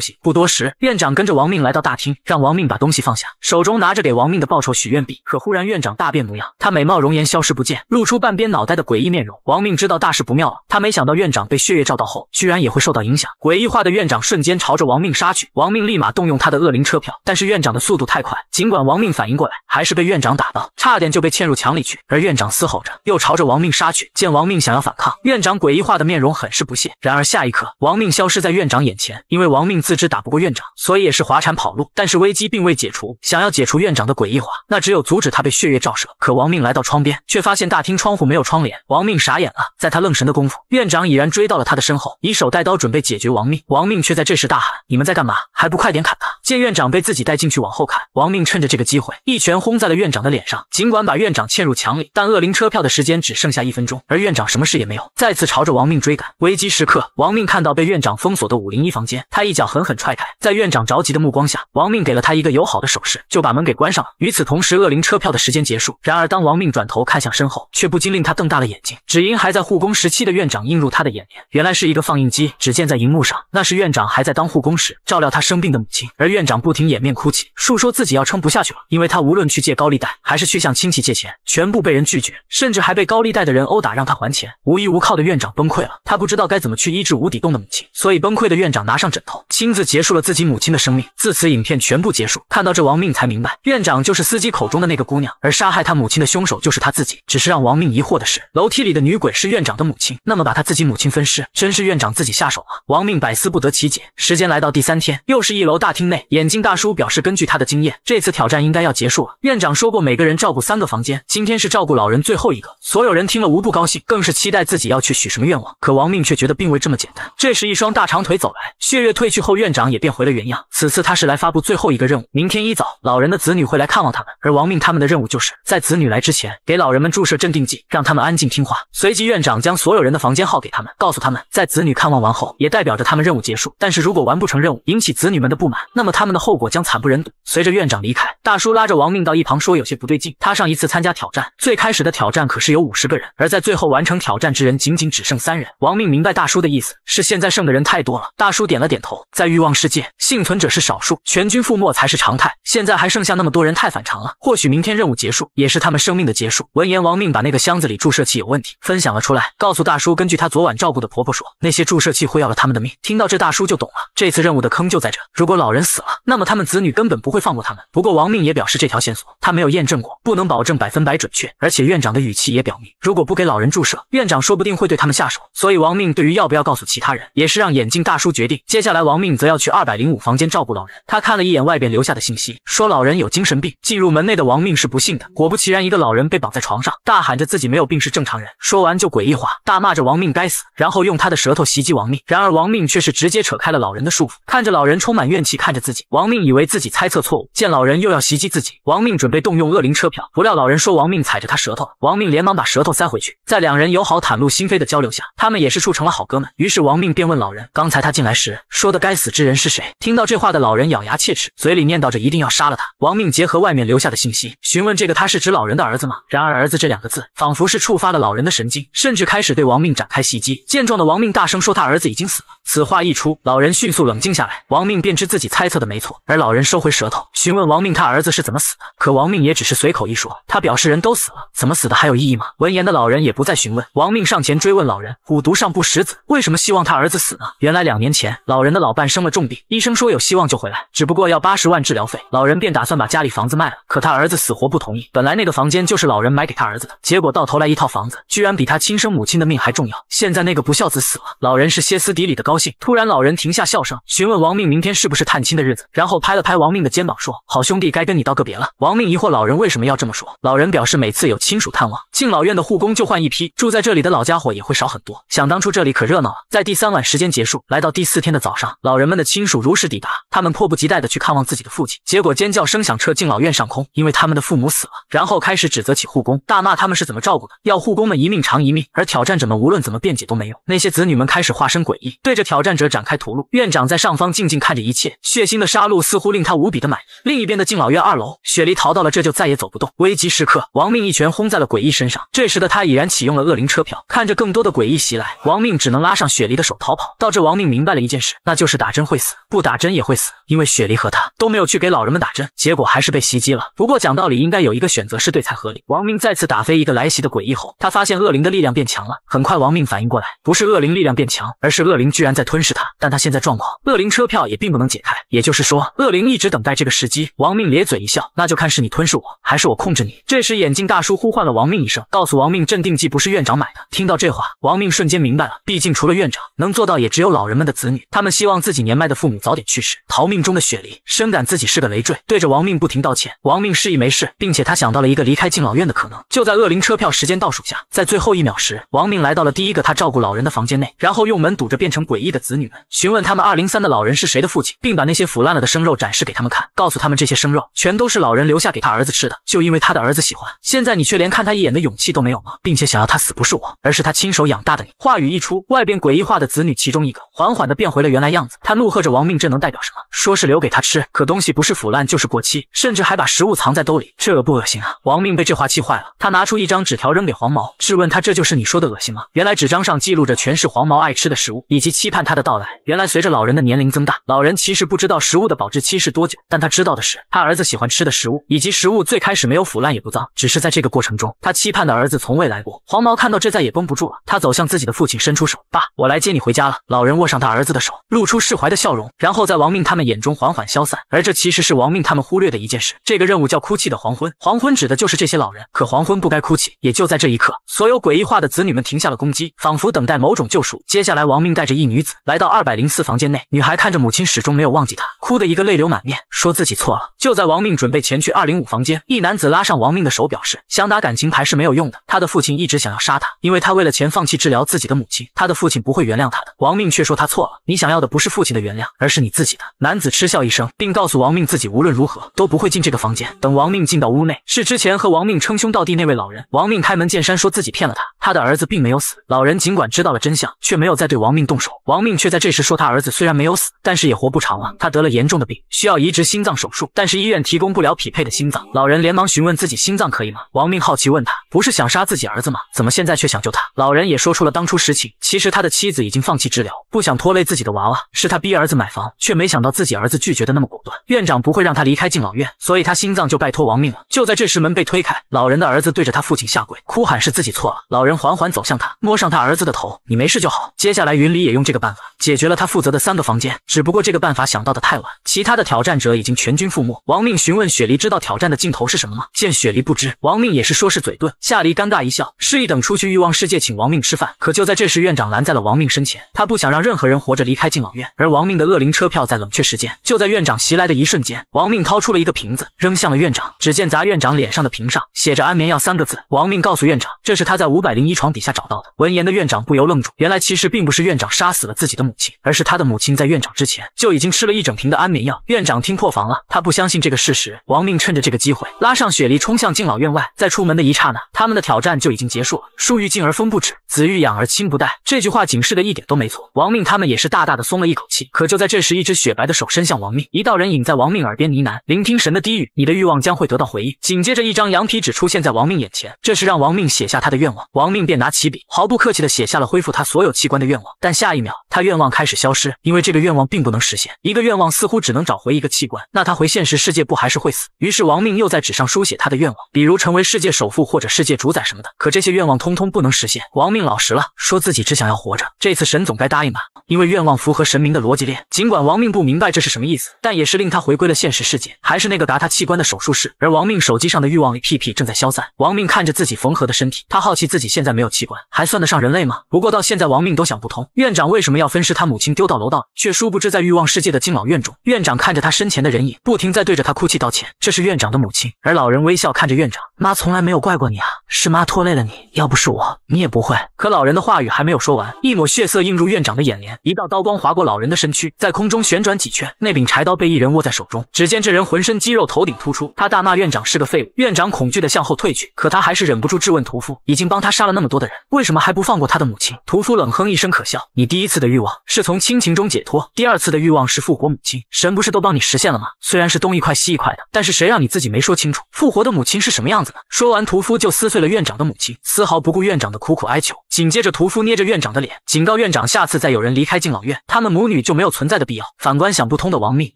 A: 行。不多时，院长跟着王命来到大厅，让王命把东西放下，手中拿着给王命的报酬许愿币。可忽然院长大变模样，他美貌容颜消失不见，露出半边脑袋的诡异面容。王命知道大事不妙了，他没想到院长被血液照到后，居然也会受到影响。诡异化的院长瞬间朝着王命杀去，王命立马动用他的恶灵车票，但是院长的速度太快，尽管王命反应过来，还是被院长打到，差点就被嵌入墙里去。而院长嘶吼着又朝着王命杀去，见王命想要反抗，院长诡异化的面容很是不屑。然而下一刻，王命消失在院长眼。前，因为王命自知打不过院长，所以也是滑铲跑路。但是危机并未解除，想要解除院长的诡异化，那只有阻止他被血液照射。可王命来到窗边，却发现大厅窗户没有窗帘，王命傻眼了。在他愣神的功夫，院长已然追到了他的身后，以手带刀准备解决王命。王命却在这时大喊：“你们在干嘛？还不快点砍他！”见院长被自己带进去往后砍，王命趁着这个机会一拳轰在了院长的脸上，尽管把院长嵌入墙里，但恶灵车票的时间只剩下一分钟，而院长什么事也没有，再次朝着王命追赶。危机时刻，王命看到被院长封锁的武林一。房间，他一脚狠狠踹开，在院长着急的目光下，王命给了他一个友好的手势，就把门给关上了。与此同时，恶灵车票的时间结束。然而，当王命转头看向身后，却不禁令他瞪大了眼睛，只因还在护工时期的院长映入他的眼帘。原来是一个放映机。只见在荧幕上，那是院长还在当护工时照料他生病的母亲，而院长不停掩面哭泣，诉说自己要撑不下去了，因为他无论去借高利贷，还是去向亲戚借钱，全部被人拒绝，甚至还被高利贷的人殴打，让他还钱。无依无靠的院长崩溃了，他不知道该怎么去医治无底洞的母亲，所以崩溃的院长。拿上枕头，亲自结束了自己母亲的生命。自此，影片全部结束。看到这王命才明白，院长就是司机口中的那个姑娘，而杀害他母亲的凶手就是他自己。只是让王命疑惑的是，楼梯里的女鬼是院长的母亲，那么把他自己母亲分尸，真是院长自己下手吗？王命百思不得其解。时间来到第三天，又是一楼大厅内，眼镜大叔表示，根据他的经验，这次挑战应该要结束了。院长说过，每个人照顾三个房间，今天是照顾老人最后一个。所有人听了无不高兴，更是期待自己要去许什么愿望。可王命却觉得并未这么简单。这时，一双大长腿走来。血月褪去后，院长也变回了原样。此次他是来发布最后一个任务。明天一早，老人的子女会来看望他们，而亡命他们的任务就是在子女来之前，给老人们注射镇定剂，让他们安静听话。随即，院长将所有人的房间号给他们，告诉他们在子女看望完后，也代表着他们任务结束。但是如果完不成任务，引起子女们的不满，那么他们的后果将惨不忍睹。随着院长离开，大叔拉着亡命到一旁说：“有些不对劲。他上一次参加挑战，最开始的挑战可是有五十个人，而在最后完成挑战之人仅仅只剩三人。”亡命明白大叔的意思是现在剩的人太多了。大叔。叔点了点头，在欲望世界，幸存者是少数，全军覆没才是常态。现在还剩下那么多人，太反常了。或许明天任务结束，也是他们生命的结束。闻言，王命把那个箱子里注射器有问题分享了出来，告诉大叔，根据他昨晚照顾的婆婆说，那些注射器会要了他们的命。听到这，大叔就懂了，这次任务的坑就在这。如果老人死了，那么他们子女根本不会放过他们。不过王命也表示，这条线索他没有验证过，不能保证百分百准确。而且院长的语气也表明，如果不给老人注射，院长说不定会对他们下手。所以王命对于要不要告诉其他人，也是让眼镜大叔决。定。接下来，王命则要去二百零五房间照顾老人。他看了一眼外边留下的信息，说老人有精神病。进入门内的王命是不幸的。果不其然，一个老人被绑在床上，大喊着自己没有病是正常人。说完就诡异话，大骂着王命该死，然后用他的舌头袭击王命。然而王命却是直接扯开了老人的束缚，看着老人充满怨气看着自己，王命以为自己猜测错误。见老人又要袭击自己，王命准备动用恶灵车票，不料老人说王命踩着他舌头，王命连忙把舌头塞回去。在两人友好袒露心扉的交流下，他们也是处成了好哥们。于是王命便问老人，刚才他进来时。时，说的该死之人是谁？听到这话的老人咬牙切齿，嘴里念叨着一定要杀了他。王命结合外面留下的信息，询问这个他是指老人的儿子吗？然而儿子这两个字仿佛是触发了老人的神经，甚至开始对王命展开袭击。见状的王命大声说他儿子已经死了。此话一出，老人迅速冷静下来。王命便知自己猜测的没错，而老人收回舌头，询问王命他儿子是怎么死的。可王命也只是随口一说，他表示人都死了，怎么死的还有意义吗？闻言的老人也不再询问。王命上前追问老人，虎毒尚不食子，为什么希望他儿子死呢？原来两年前。老人的老伴生了重病，医生说有希望就回来，只不过要八十万治疗费。老人便打算把家里房子卖了，可他儿子死活不同意。本来那个房间就是老人买给他儿子的，结果到头来一套房子居然比他亲生母亲的命还重要。现在那个不孝子死了，老人是歇斯底里的高兴。突然，老人停下笑声，询问亡命明天是不是探亲的日子，然后拍了拍亡命的肩膀说：“好兄弟，该跟你道个别了。”亡命疑惑老人为什么要这么说。老人表示每次有亲属探望，敬老院的护工就换一批，住在这里的老家伙也会少很多。想当初这里可热闹了。在第三晚时间结束，来到第四。四天的早上，老人们的亲属如实抵达，他们迫不及待地去看望自己的父亲。结果尖叫声响彻敬老院上空，因为他们的父母死了。然后开始指责起护工，大骂他们是怎么照顾的，要护工们一命偿一命。而挑战者们无论怎么辩解都没有。那些子女们开始化身诡异，对着挑战者展开屠戮。院长在上方静静看着一切，血腥的杀戮似乎令他无比的满意。另一边的敬老院二楼，雪梨逃到了这就再也走不动。危急时刻，亡命一拳轰在了诡异身上。这时的他已然启用了恶灵车票，看着更多的诡异袭来，亡命只能拉上雪梨的手逃跑。到这，亡命明白了。一件事，那就是打针会死，不打针也会死，因为雪梨和他都没有去给老人们打针，结果还是被袭击了。不过讲道理，应该有一个选择是对才合理。王命再次打飞一个来袭的诡异后，他发现恶灵的力量变强了。很快，王命反应过来，不是恶灵力量变强，而是恶灵居然在吞噬他。但他现在状况，恶灵车票也并不能解开，也就是说，恶灵一直等待这个时机。王命咧嘴一笑，那就看是你吞噬我，还是我控制你。这时，眼镜大叔呼唤了王命一声，告诉王命镇定剂不是院长买的。听到这话，王命瞬间明白了，毕竟除了院长能做到，也只有老人们的资。他们希望自己年迈的父母早点去世。逃命中的雪梨深感自己是个累赘，对着亡命不停道歉。亡命示意没事，并且他想到了一个离开敬老院的可能。就在恶灵车票时间倒数下，在最后一秒时，亡命来到了第一个他照顾老人的房间内，然后用门堵着变成诡异的子女们，询问他们二零三的老人是谁的父亲，并把那些腐烂了的生肉展示给他们看，告诉他们这些生肉全都是老人留下给他儿子吃的，就因为他的儿子喜欢。现在你却连看他一眼的勇气都没有吗？并且想要他死，不是我，而是他亲手养大的你。话语一出，外边诡异化的子女其中一个缓缓的。变回了原来样子，他怒喝着：“亡命，这能代表什么？”说是留给他吃，可东西不是腐烂就是过期，甚至还把食物藏在兜里，这恶不恶心啊？亡命被这话气坏了，他拿出一张纸条扔给黄毛，质问他：“这就是你说的恶心吗？”原来纸张上记录着全是黄毛爱吃的食物以及期盼他的到来。原来随着老人的年龄增大，老人其实不知道食物的保质期是多久，但他知道的是他儿子喜欢吃的食物以及食物最开始没有腐烂也不脏，只是在这个过程中，他期盼的儿子从未来过。黄毛看到这再也绷不住了，他走向自己的父亲，伸出手：“爸，我来接你回家了。”老人握上他儿子。的手，露出释怀的笑容，然后在亡命他们眼中缓缓消散。而这其实是亡命他们忽略的一件事。这个任务叫“哭泣的黄昏”，黄昏指的就是这些老人。可黄昏不该哭泣。也就在这一刻，所有诡异化的子女们停下了攻击，仿佛等待某种救赎。接下来，亡命带着一女子来到二百零四房间内，女孩看着母亲，始终没有忘记她，哭的一个泪流满面，说自己错了。就在亡命准备前去二零五房间，一男子拉上亡命的手，表示想打感情牌是没有用的。他的父亲一直想要杀他，因为他为了钱放弃治疗自己的母亲。他的父亲不会原谅他的。亡命却说他错了。你想要的不是父亲的原谅，而是你自己的。男子嗤笑一声，并告诉王命自己无论如何都不会进这个房间。等王命进到屋内，是之前和王命称兄道弟那位老人。王命开门见山说自己骗了他，他的儿子并没有死。老人尽管知道了真相，却没有再对王命动手。王命却在这时说，他儿子虽然没有死，但是也活不长了，他得了严重的病，需要移植心脏手术，但是医院提供不了匹配的心脏。老人连忙询问自己心脏可以吗？王命好奇问他，不是想杀自己儿子吗？怎么现在却想救他？老人也说出了当初实情，其实他的妻子已经放弃治疗，不想拖累。自己的娃娃是他逼儿子买房，却没想到自己儿子拒绝的那么果断。院长不会让他离开敬老院，所以他心脏就拜托亡命了。就在这时，门被推开，老人的儿子对着他父亲下跪，哭喊是自己错了。老人缓缓走向他，摸上他儿子的头，你没事就好。接下来，云里也用这个办法解决了他负责的三个房间。只不过这个办法想到的太晚，其他的挑战者已经全军覆没。亡命询问雪梨知道挑战的尽头是什么吗？见雪梨不知，亡命也是说是嘴遁。夏黎尴尬一笑，示意等出去欲望世界请亡命吃饭。可就在这时，院长拦在了亡命身前，他不想让任何人活着。离开敬老院，而亡命的恶灵车票在冷却时间。就在院长袭来的一瞬间，王命掏出了一个瓶子，扔向了院长。只见砸院长脸上的瓶上写着“安眠药”三个字。王命告诉院长，这是他在五百零一床底下找到的。闻言的院长不由愣住，原来其实并不是院长杀死了自己的母亲，而是他的母亲在院长之前就已经吃了一整瓶的安眠药。院长听破防了，他不相信这个事实。王命趁着这个机会拉上雪梨冲向敬老院外，在出门的一刹那，他们的挑战就已经结束了。树欲静而风不止，子欲养而亲不待。这句话警示的一点都没错。王命他们也是。大大的松了一口气，可就在这时，一只雪白的手伸向亡命，一道人影在亡命耳边呢喃，聆听神的低语，你的欲望将会得到回应。紧接着，一张羊皮纸出现在亡命眼前，这是让亡命写下他的愿望。亡命便拿起笔，毫不客气的写下了恢复他所有器官的愿望。但下一秒，他愿望开始消失，因为这个愿望并不能实现。一个愿望似乎只能找回一个器官，那他回现实世界不还是会死？于是王命又在纸上书写他的愿望，比如成为世界首富或者世界主宰什么的。可这些愿望通通不能实现。王命老实了，说自己只想要活着。这次神总该答应吧，因为愿望符合神明的逻辑链。尽管王命不明白这是什么意思，但也是令他回归了现实世界。还是那个嘎他器官的手术室，而王命手机上的欲望 A P P 正在消散。王命看着自己缝合的身体，他好奇自己现在没有器官，还算得上人类吗？不过到现在，王命都想不通院长为什么。要分尸他母亲，丢到楼道，却殊不知在欲望世界的敬老院中，院长看着他身前的人影，不停在对着他哭泣道歉。这是院长的母亲，而老人微笑看着院长，妈从来没有怪过你啊，是妈拖累了你，要不是我，你也不会。可老人的话语还没有说完，一抹血色映入院长的眼帘，一道刀光划过老人的身躯，在空中旋转几圈，那柄柴刀被一人握在手中。只见这人浑身肌肉，头顶突出，他大骂院长是个废物。院长恐惧的向后退去，可他还是忍不住质问屠夫，已经帮他杀了那么多的人，为什么还不放过他的母亲？屠夫冷哼一声，可笑，你第一次的。欲望是从亲情中解脱。第二次的欲望是复活母亲，神不是都帮你实现了吗？虽然是东一块西一块的，但是谁让你自己没说清楚复活的母亲是什么样子呢？说完，屠夫就撕碎了院长的母亲，丝毫不顾院长的苦苦哀求。紧接着，屠夫捏着院长的脸，警告院长：下次再有人离开敬老院，他们母女就没有存在的必要。反观想不通的亡命，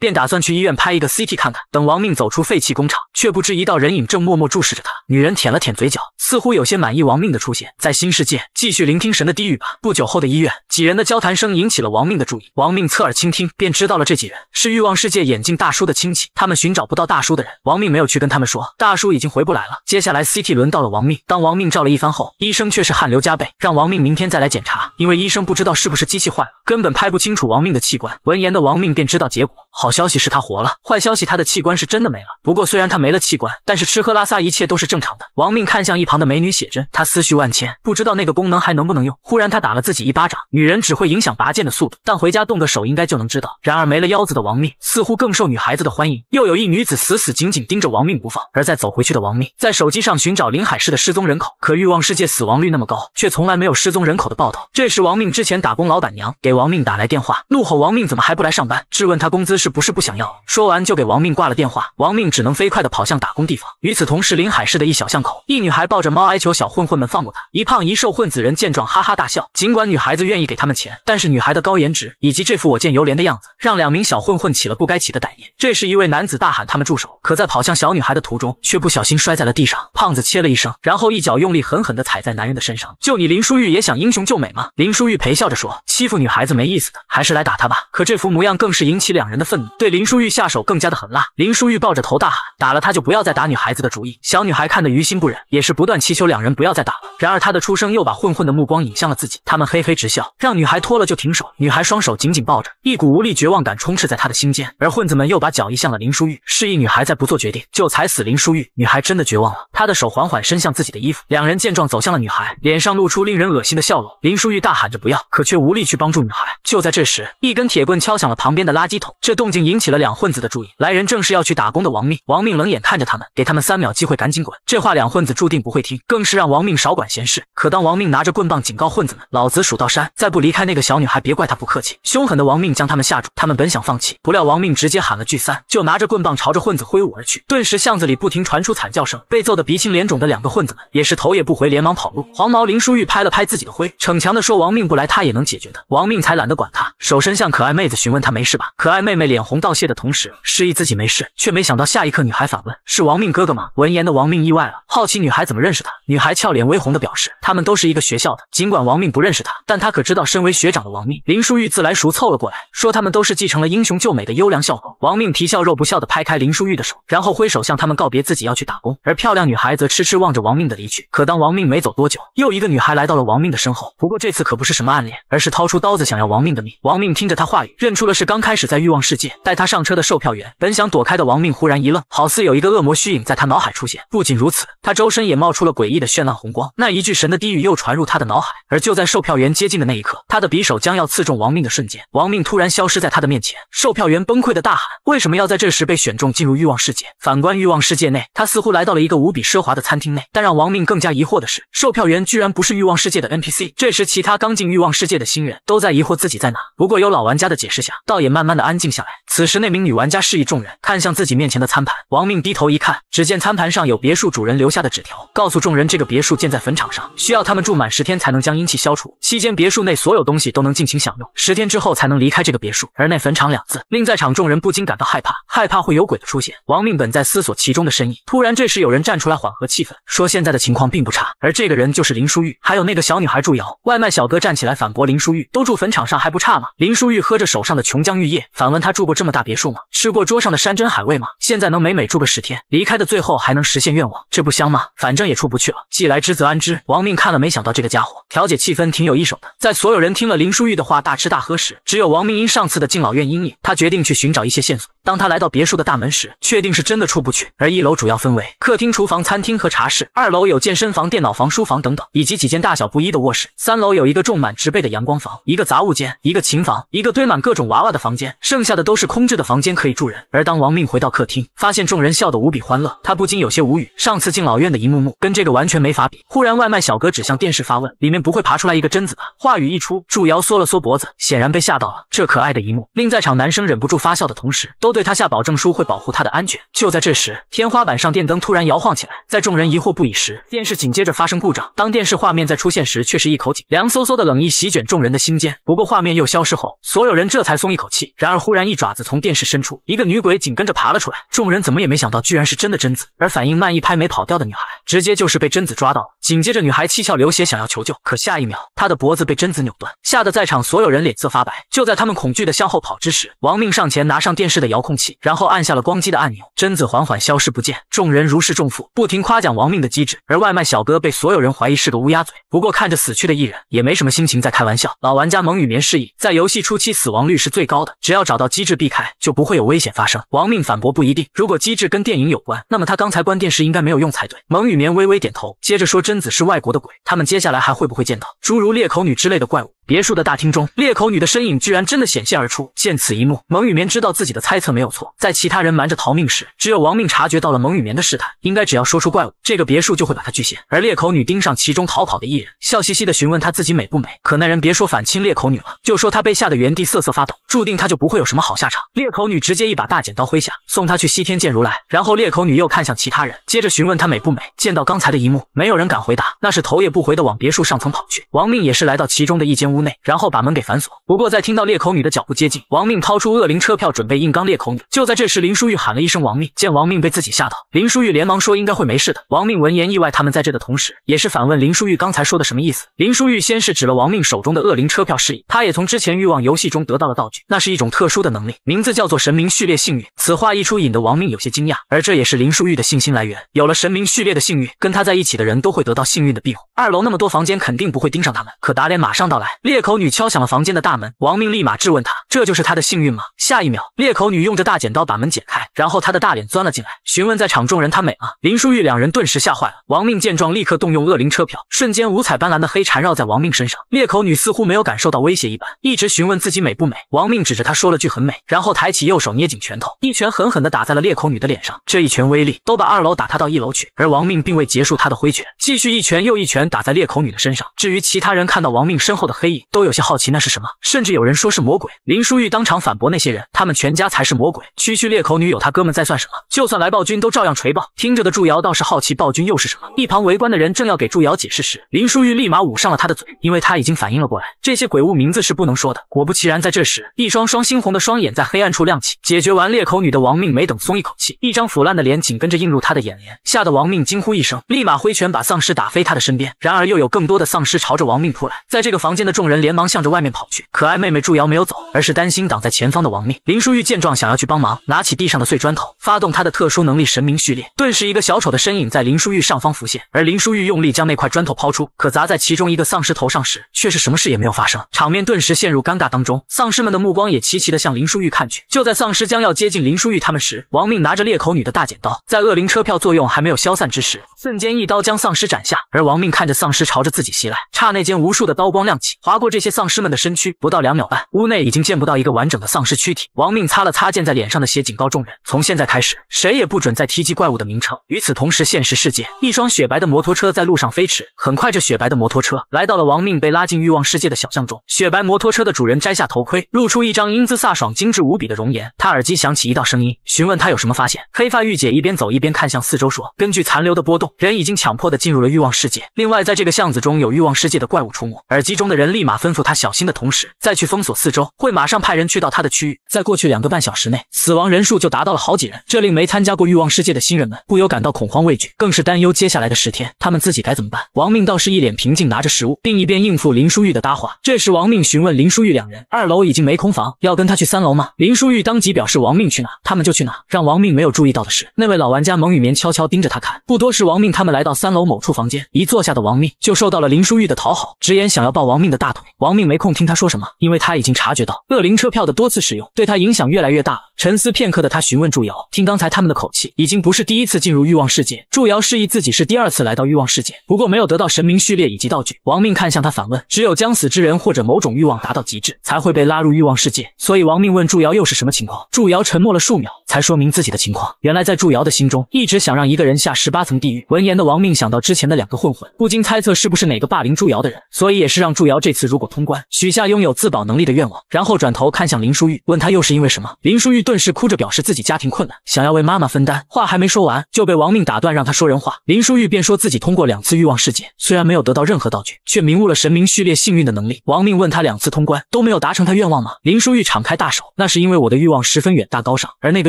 A: 便打算去医院拍一个 CT 看看。等亡命走出废弃工厂，却不知一道人影正默默注视着他。女人舔了舔嘴角，似乎有些满意亡命的出现。在新世界，继续聆听神的低语吧。不久后的医院，几人的交谈声。声引起了王命的注意，王命侧耳倾听，便知道了这几人是欲望世界眼镜大叔的亲戚，他们寻找不到大叔的人。王命没有去跟他们说，大叔已经回不来了。接下来 CT 轮到了王命，当王命照了一番后，医生却是汗流浃背，让王命明天再来检查，因为医生不知道是不是机器坏了，根本拍不清楚王命的器官。闻言的王命便知道结果。好消息是他活了，坏消息他的器官是真的没了。不过虽然他没了器官，但是吃喝拉撒一切都是正常的。王命看向一旁的美女写真，他思绪万千，不知道那个功能还能不能用。忽然他打了自己一巴掌，女人只会影响拔剑的速度，但回家动个手应该就能知道。然而没了腰子的王命似乎更受女孩子的欢迎，又有一女子死死紧紧盯着王命不放。而在走回去的王命在手机上寻找临海市的失踪人口，可欲望世界死亡率那么高，却从来没有失踪人口的报道。这时王命之前打工老板娘给王命打来电话，怒吼王命怎么还不来上班，质问他工资。是不是不想要？说完就给王命挂了电话，王命只能飞快的跑向打工地方。与此同时，临海市的一小巷口，一女孩抱着猫哀求小混混们放过她。一胖一瘦混子人见状哈哈大笑。尽管女孩子愿意给他们钱，但是女孩的高颜值以及这副我见犹怜的样子，让两名小混混起了不该起的歹念。这时，一位男子大喊他们住手，可在跑向小女孩的途中，却不小心摔在了地上。胖子切了一声，然后一脚用力狠狠的踩在男人的身上。就你林淑玉也想英雄救美吗？林淑玉陪笑着说，欺负女孩子没意思的，还是来打他吧。可这副模样更是引起两人的愤。对林淑玉下手更加的狠辣，林淑玉抱着头大喊：“打了她就不要再打女孩子的主意。”小女孩看得于心不忍，也是不断祈求两人不要再打了。然而她的出声又把混混的目光引向了自己，他们嘿嘿直笑，让女孩脱了就停手。女孩双手紧紧抱着，一股无力绝望感充斥在她的心间。而混子们又把脚移向了林淑玉，示意女孩再不做决定就踩死林淑玉。女孩真的绝望了，她的手缓缓伸向自己的衣服。两人见状走向了女孩，脸上露出令人恶心的笑容。林淑玉大喊着不要，可却无力去帮助女孩。就在这时，一根铁棍敲响了旁边的垃圾桶，这都。动静引起了两混子的注意，来人正是要去打工的王命。王命冷眼看着他们，给他们三秒机会，赶紧滚。这话两混子注定不会听，更是让王命少管闲事。可当王命拿着棍棒警告混子们：“老子数到三，再不离开那个小女孩，别怪他不客气。”凶狠的王命将他们吓住。他们本想放弃，不料王命直接喊了句“三”，就拿着棍棒朝着混子挥舞而去。顿时巷子里不停传出惨叫声，被揍得鼻青脸肿的两个混子们也是头也不回，连忙跑路。黄毛林书玉拍了拍自己的灰，逞强地说：“王命不来，他也能解决的。”王命才懒得管他，手伸向可爱妹子询问：“她没事吧？”可爱妹妹脸。脸红道谢的同时，示意自己没事，却没想到下一刻，女孩反问：“是亡命哥哥吗？”闻言的亡命意外了，好奇女孩怎么认识他。女孩俏脸微红的表示：“他们都是一个学校的。”尽管亡命不认识他，但他可知道身为学长的亡命。林淑玉自来熟凑了过来，说：“他们都是继承了英雄救美的优良校风。”王命皮笑肉不笑的拍开林淑玉的手，然后挥手向他们告别，自己要去打工。而漂亮女孩则痴痴望着王命的离去。可当王命没走多久，又一个女孩来到了王命的身后，不过这次可不是什么暗恋，而是掏出刀子想要王命的命。王命听着他话语，认出了是刚开始在欲望世界。带他上车的售票员本想躲开的亡命忽然一愣，好似有一个恶魔虚影在他脑海出现。不仅如此，他周身也冒出了诡异的绚烂红光。那一句神的低语又传入他的脑海。而就在售票员接近的那一刻，他的匕首将要刺中亡命的瞬间，亡命突然消失在他的面前。售票员崩溃的大喊：“为什么要在这时被选中进入欲望世界？”反观欲望世界内，他似乎来到了一个无比奢华的餐厅内。但让亡命更加疑惑的是，售票员居然不是欲望世界的 NPC。这时，其他刚进欲望世界的新人都在疑惑自己在哪。不过有老玩家的解释下，倒也慢慢的安静下。此时，那名女玩家示意众人看向自己面前的餐盘，王命低头一看，只见餐盘上有别墅主人留下的纸条，告诉众人这个别墅建在坟场上，需要他们住满十天才能将阴气消除。期间，别墅内所有东西都能尽情享用，十天之后才能离开这个别墅。而那坟场两字令在场众人不禁感到害怕，害怕会有鬼的出现。王命本在思索其中的深意，突然这时有人站出来缓和气氛，说现在的情况并不差。而这个人就是林淑玉，还有那个小女孩祝瑶。外卖小哥站起来反驳林淑玉：“都住坟场上还不差吗？”林淑玉喝着手上的琼浆玉液，反问他。住过这么大别墅吗？吃过桌上的山珍海味吗？现在能美美住个十天，离开的最后还能实现愿望，这不香吗？反正也出不去了，既来之则安之。王命看了，没想到这个家伙调解气氛挺有一手的。在所有人听了林淑玉的话，大吃大喝时，只有王命因上次的敬老院阴影，他决定去寻找一些线索。当他来到别墅的大门时，确定是真的出不去。而一楼主要分为客厅、厨房、餐厅和茶室，二楼有健身房、电脑房、书房等等，以及几间大小不一的卧室。三楼有一个种满植被的阳光房，一个杂物间，一个琴房，一个堆满各种娃娃的房间，剩下的。都是空置的房间可以住人，而当王命回到客厅，发现众人笑得无比欢乐，他不禁有些无语。上次敬老院的一幕幕跟这个完全没法比。忽然，外卖小哥指向电视发问：“里面不会爬出来一个贞子吧？”话语一出，祝瑶缩了缩脖子，显然被吓到了。这可爱的一幕令在场男生忍不住发笑的同时，都对他下保证书会保护他的安全。就在这时，天花板上电灯突然摇晃起来，在众人疑惑不已时，电视紧接着发生故障。当电视画面再出现时，却是一口井，凉飕飕的冷意席卷众人的心间。不过画面又消失后，所有人这才松一口气。然而忽然一。爪子从电视伸出，一个女鬼紧跟着爬了出来。众人怎么也没想到，居然是真的贞子。而反应慢一拍没跑掉的女孩，直接就是被贞子抓到了。紧接着，女孩七窍流血，想要求救，可下一秒，她的脖子被贞子扭断，吓得在场所有人脸色发白。就在他们恐惧的向后跑之时，王命上前拿上电视的遥控器，然后按下了光机的按钮。贞子缓缓消失不见，众人如释重负，不停夸奖王命的机智。而外卖小哥被所有人怀疑是个乌鸦嘴，不过看着死去的艺人，也没什么心情在开玩笑。老玩家蒙雨眠示意，在游戏初期死亡率是最高的，只要找到机。智避开就不会有危险发生。亡命反驳不一定。如果机智跟电影有关，那么他刚才关电视应该没有用才对。蒙雨棉微微点头，接着说：“贞子是外国的鬼，他们接下来还会不会见到诸如裂口女之类的怪物？”别墅的大厅中，裂口女的身影居然真的显现而出。见此一幕，蒙雨眠知道自己的猜测没有错。在其他人瞒着逃命时，只有王命察觉到了蒙雨眠的试探，应该只要说出怪物，这个别墅就会把他拒仙。而裂口女盯上其中逃跑的艺人，笑嘻嘻的询问她自己美不美。可那人别说反亲裂口女了，就说他被吓得原地瑟瑟发抖，注定他就不会有什么好下场。裂口女直接一把大剪刀挥下，送他去西天见如来。然后裂口女又看向其他人，接着询问他美不美。见到刚才的一幕，没有人敢回答，那是头也不回的往别墅上层跑去。王命也是来到其中的一间屋。屋内，然后把门给反锁。不过在听到裂口女的脚步接近，王命掏出恶灵车票准备硬刚裂口女。就在这时，林书玉喊了一声“王命”，见王命被自己吓到，林书玉连忙说：“应该会没事的。”王命闻言意外，他们在这的同时，也是反问林书玉刚才说的什么意思。林书玉先是指了王命手中的恶灵车票示意，他也从之前欲望游戏中得到了道具，那是一种特殊的能力，名字叫做神明序列幸运。此话一出，引得王命有些惊讶，而这也是林书玉的信心来源。有了神明序列的幸运，跟他在一起的人都会得到幸运的庇护。二楼那么多房间，肯定不会盯上他们，可打脸马上到来。裂口女敲响了房间的大门，王命立马质问她。这就是她的幸运吗？下一秒，裂口女用着大剪刀把门解开，然后她的大脸钻了进来，询问在场众人她美吗？林淑玉两人顿时吓坏了。王命见状，立刻动用恶灵车票，瞬间五彩斑斓的黑缠绕在王命身上。裂口女似乎没有感受到威胁一般，一直询问自己美不美。王命指着她说了句很美，然后抬起右手捏紧拳头，一拳狠狠地打在了裂口女的脸上。这一拳威力都把二楼打他到一楼去。而王命并未结束他的挥拳，继续一拳又一拳打在裂口女的身上。至于其他人看到王命身后的黑影，都有些好奇那是什么，甚至有人说是魔鬼。林。舒玉当场反驳那些人，他们全家才是魔鬼。区区裂口女有他哥们在算什么？就算来暴君都照样锤爆。听着的祝瑶倒是好奇暴君又是什么。一旁围观的人正要给祝瑶解释时，林舒玉立马捂上了他的嘴，因为他已经反应了过来，这些鬼物名字是不能说的。果不其然，在这时一双双猩红的双眼在黑暗处亮起。解决完裂口女的亡命没等松一口气，一张腐烂的脸紧跟着映入他的眼帘，吓得亡命惊呼一声，立马挥拳把丧尸打飞他的身边。然而又有更多的丧尸朝着亡命扑来，在这个房间的众人连忙向着外面跑去。可爱妹妹祝瑶没有走，而是。担心挡在前方的亡命，林书玉见状想要去帮忙，拿起地上的碎砖头，发动她的特殊能力神明序列。顿时，一个小丑的身影在林书玉上方浮现，而林书玉用力将那块砖头抛出，可砸在其中一个丧尸头上时，却是什么事也没有发生，场面顿时陷入尴尬当中。丧尸们的目光也齐齐的向林书玉看去。就在丧尸将要接近林书玉他们时，亡命拿着裂口女的大剪刀，在恶灵车票作用还没有消散之时，瞬间一刀将丧尸斩下。而亡命看着丧尸朝着自己袭来，刹那间无数的刀光亮起，划过这些丧尸们的身躯。不到两秒半，屋内已经见不。不到一个完整的丧尸躯体，亡命擦了擦溅在脸上的血，警告众人：从现在开始，谁也不准再提及怪物的名称。与此同时，现实世界，一双雪白的摩托车在路上飞驰，很快，这雪白的摩托车来到了亡命被拉进欲望世界的小巷中。雪白摩托车的主人摘下头盔，露出一张英姿飒爽、精致无比的容颜。他耳机响起一道声音，询问他有什么发现。黑发御姐一边走一边看向四周，说：根据残留的波动，人已经强迫的进入了欲望世界。另外，在这个巷子中有欲望世界的怪物出没。耳机中的人立马吩咐他小心的同时，再去封锁四周。会马。马上派人去到他的区域，在过去两个半小时内，死亡人数就达到了好几人，这令没参加过欲望世界的新人们不由感到恐慌畏惧，更是担忧接下来的十天他们自己该怎么办。王命倒是一脸平静，拿着食物，并一边应付林淑玉的搭话。这时，王命询问林淑玉：“两人二楼已经没空房，要跟他去三楼吗？”林淑玉当即表示：“王命去哪，他们就去哪。”让王命没有注意到的是，那位老玩家蒙雨眠悄悄盯着他看。不多时，王命他们来到三楼某处房间，一坐下的王命就受到了林淑玉的讨好，直言想要抱王命的大腿。王命没空听他说什么，因为他已经察觉到。恶灵车票的多次使用对他影响越来越大了。沉思片刻的他询问祝瑶：“听刚才他们的口气，已经不是第一次进入欲望世界。”祝瑶示意自己是第二次来到欲望世界，不过没有得到神明序列以及道具。王命看向他反问：“只有将死之人或者某种欲望达到极致，才会被拉入欲望世界。”所以王命问祝瑶又是什么情况？祝瑶沉默了数秒，才说明自己的情况。原来在祝瑶的心中，一直想让一个人下十八层地狱。闻言的王命想到之前的两个混混，不禁猜测是不是哪个霸凌祝瑶的人，所以也是让祝瑶这次如果通关，许下拥有自保能力的愿望，然后转。转头看向林淑玉，问她又是因为什么？林淑玉顿时哭着表示自己家庭困难，想要为妈妈分担。话还没说完，就被王命打断，让他说人话。林淑玉便说自己通过两次欲望世界，虽然没有得到任何道具，却明悟了神明序列幸运的能力。王命问她两次通关都没有达成她愿望吗？林淑玉敞开大手，那是因为我的欲望十分远大高尚，而那个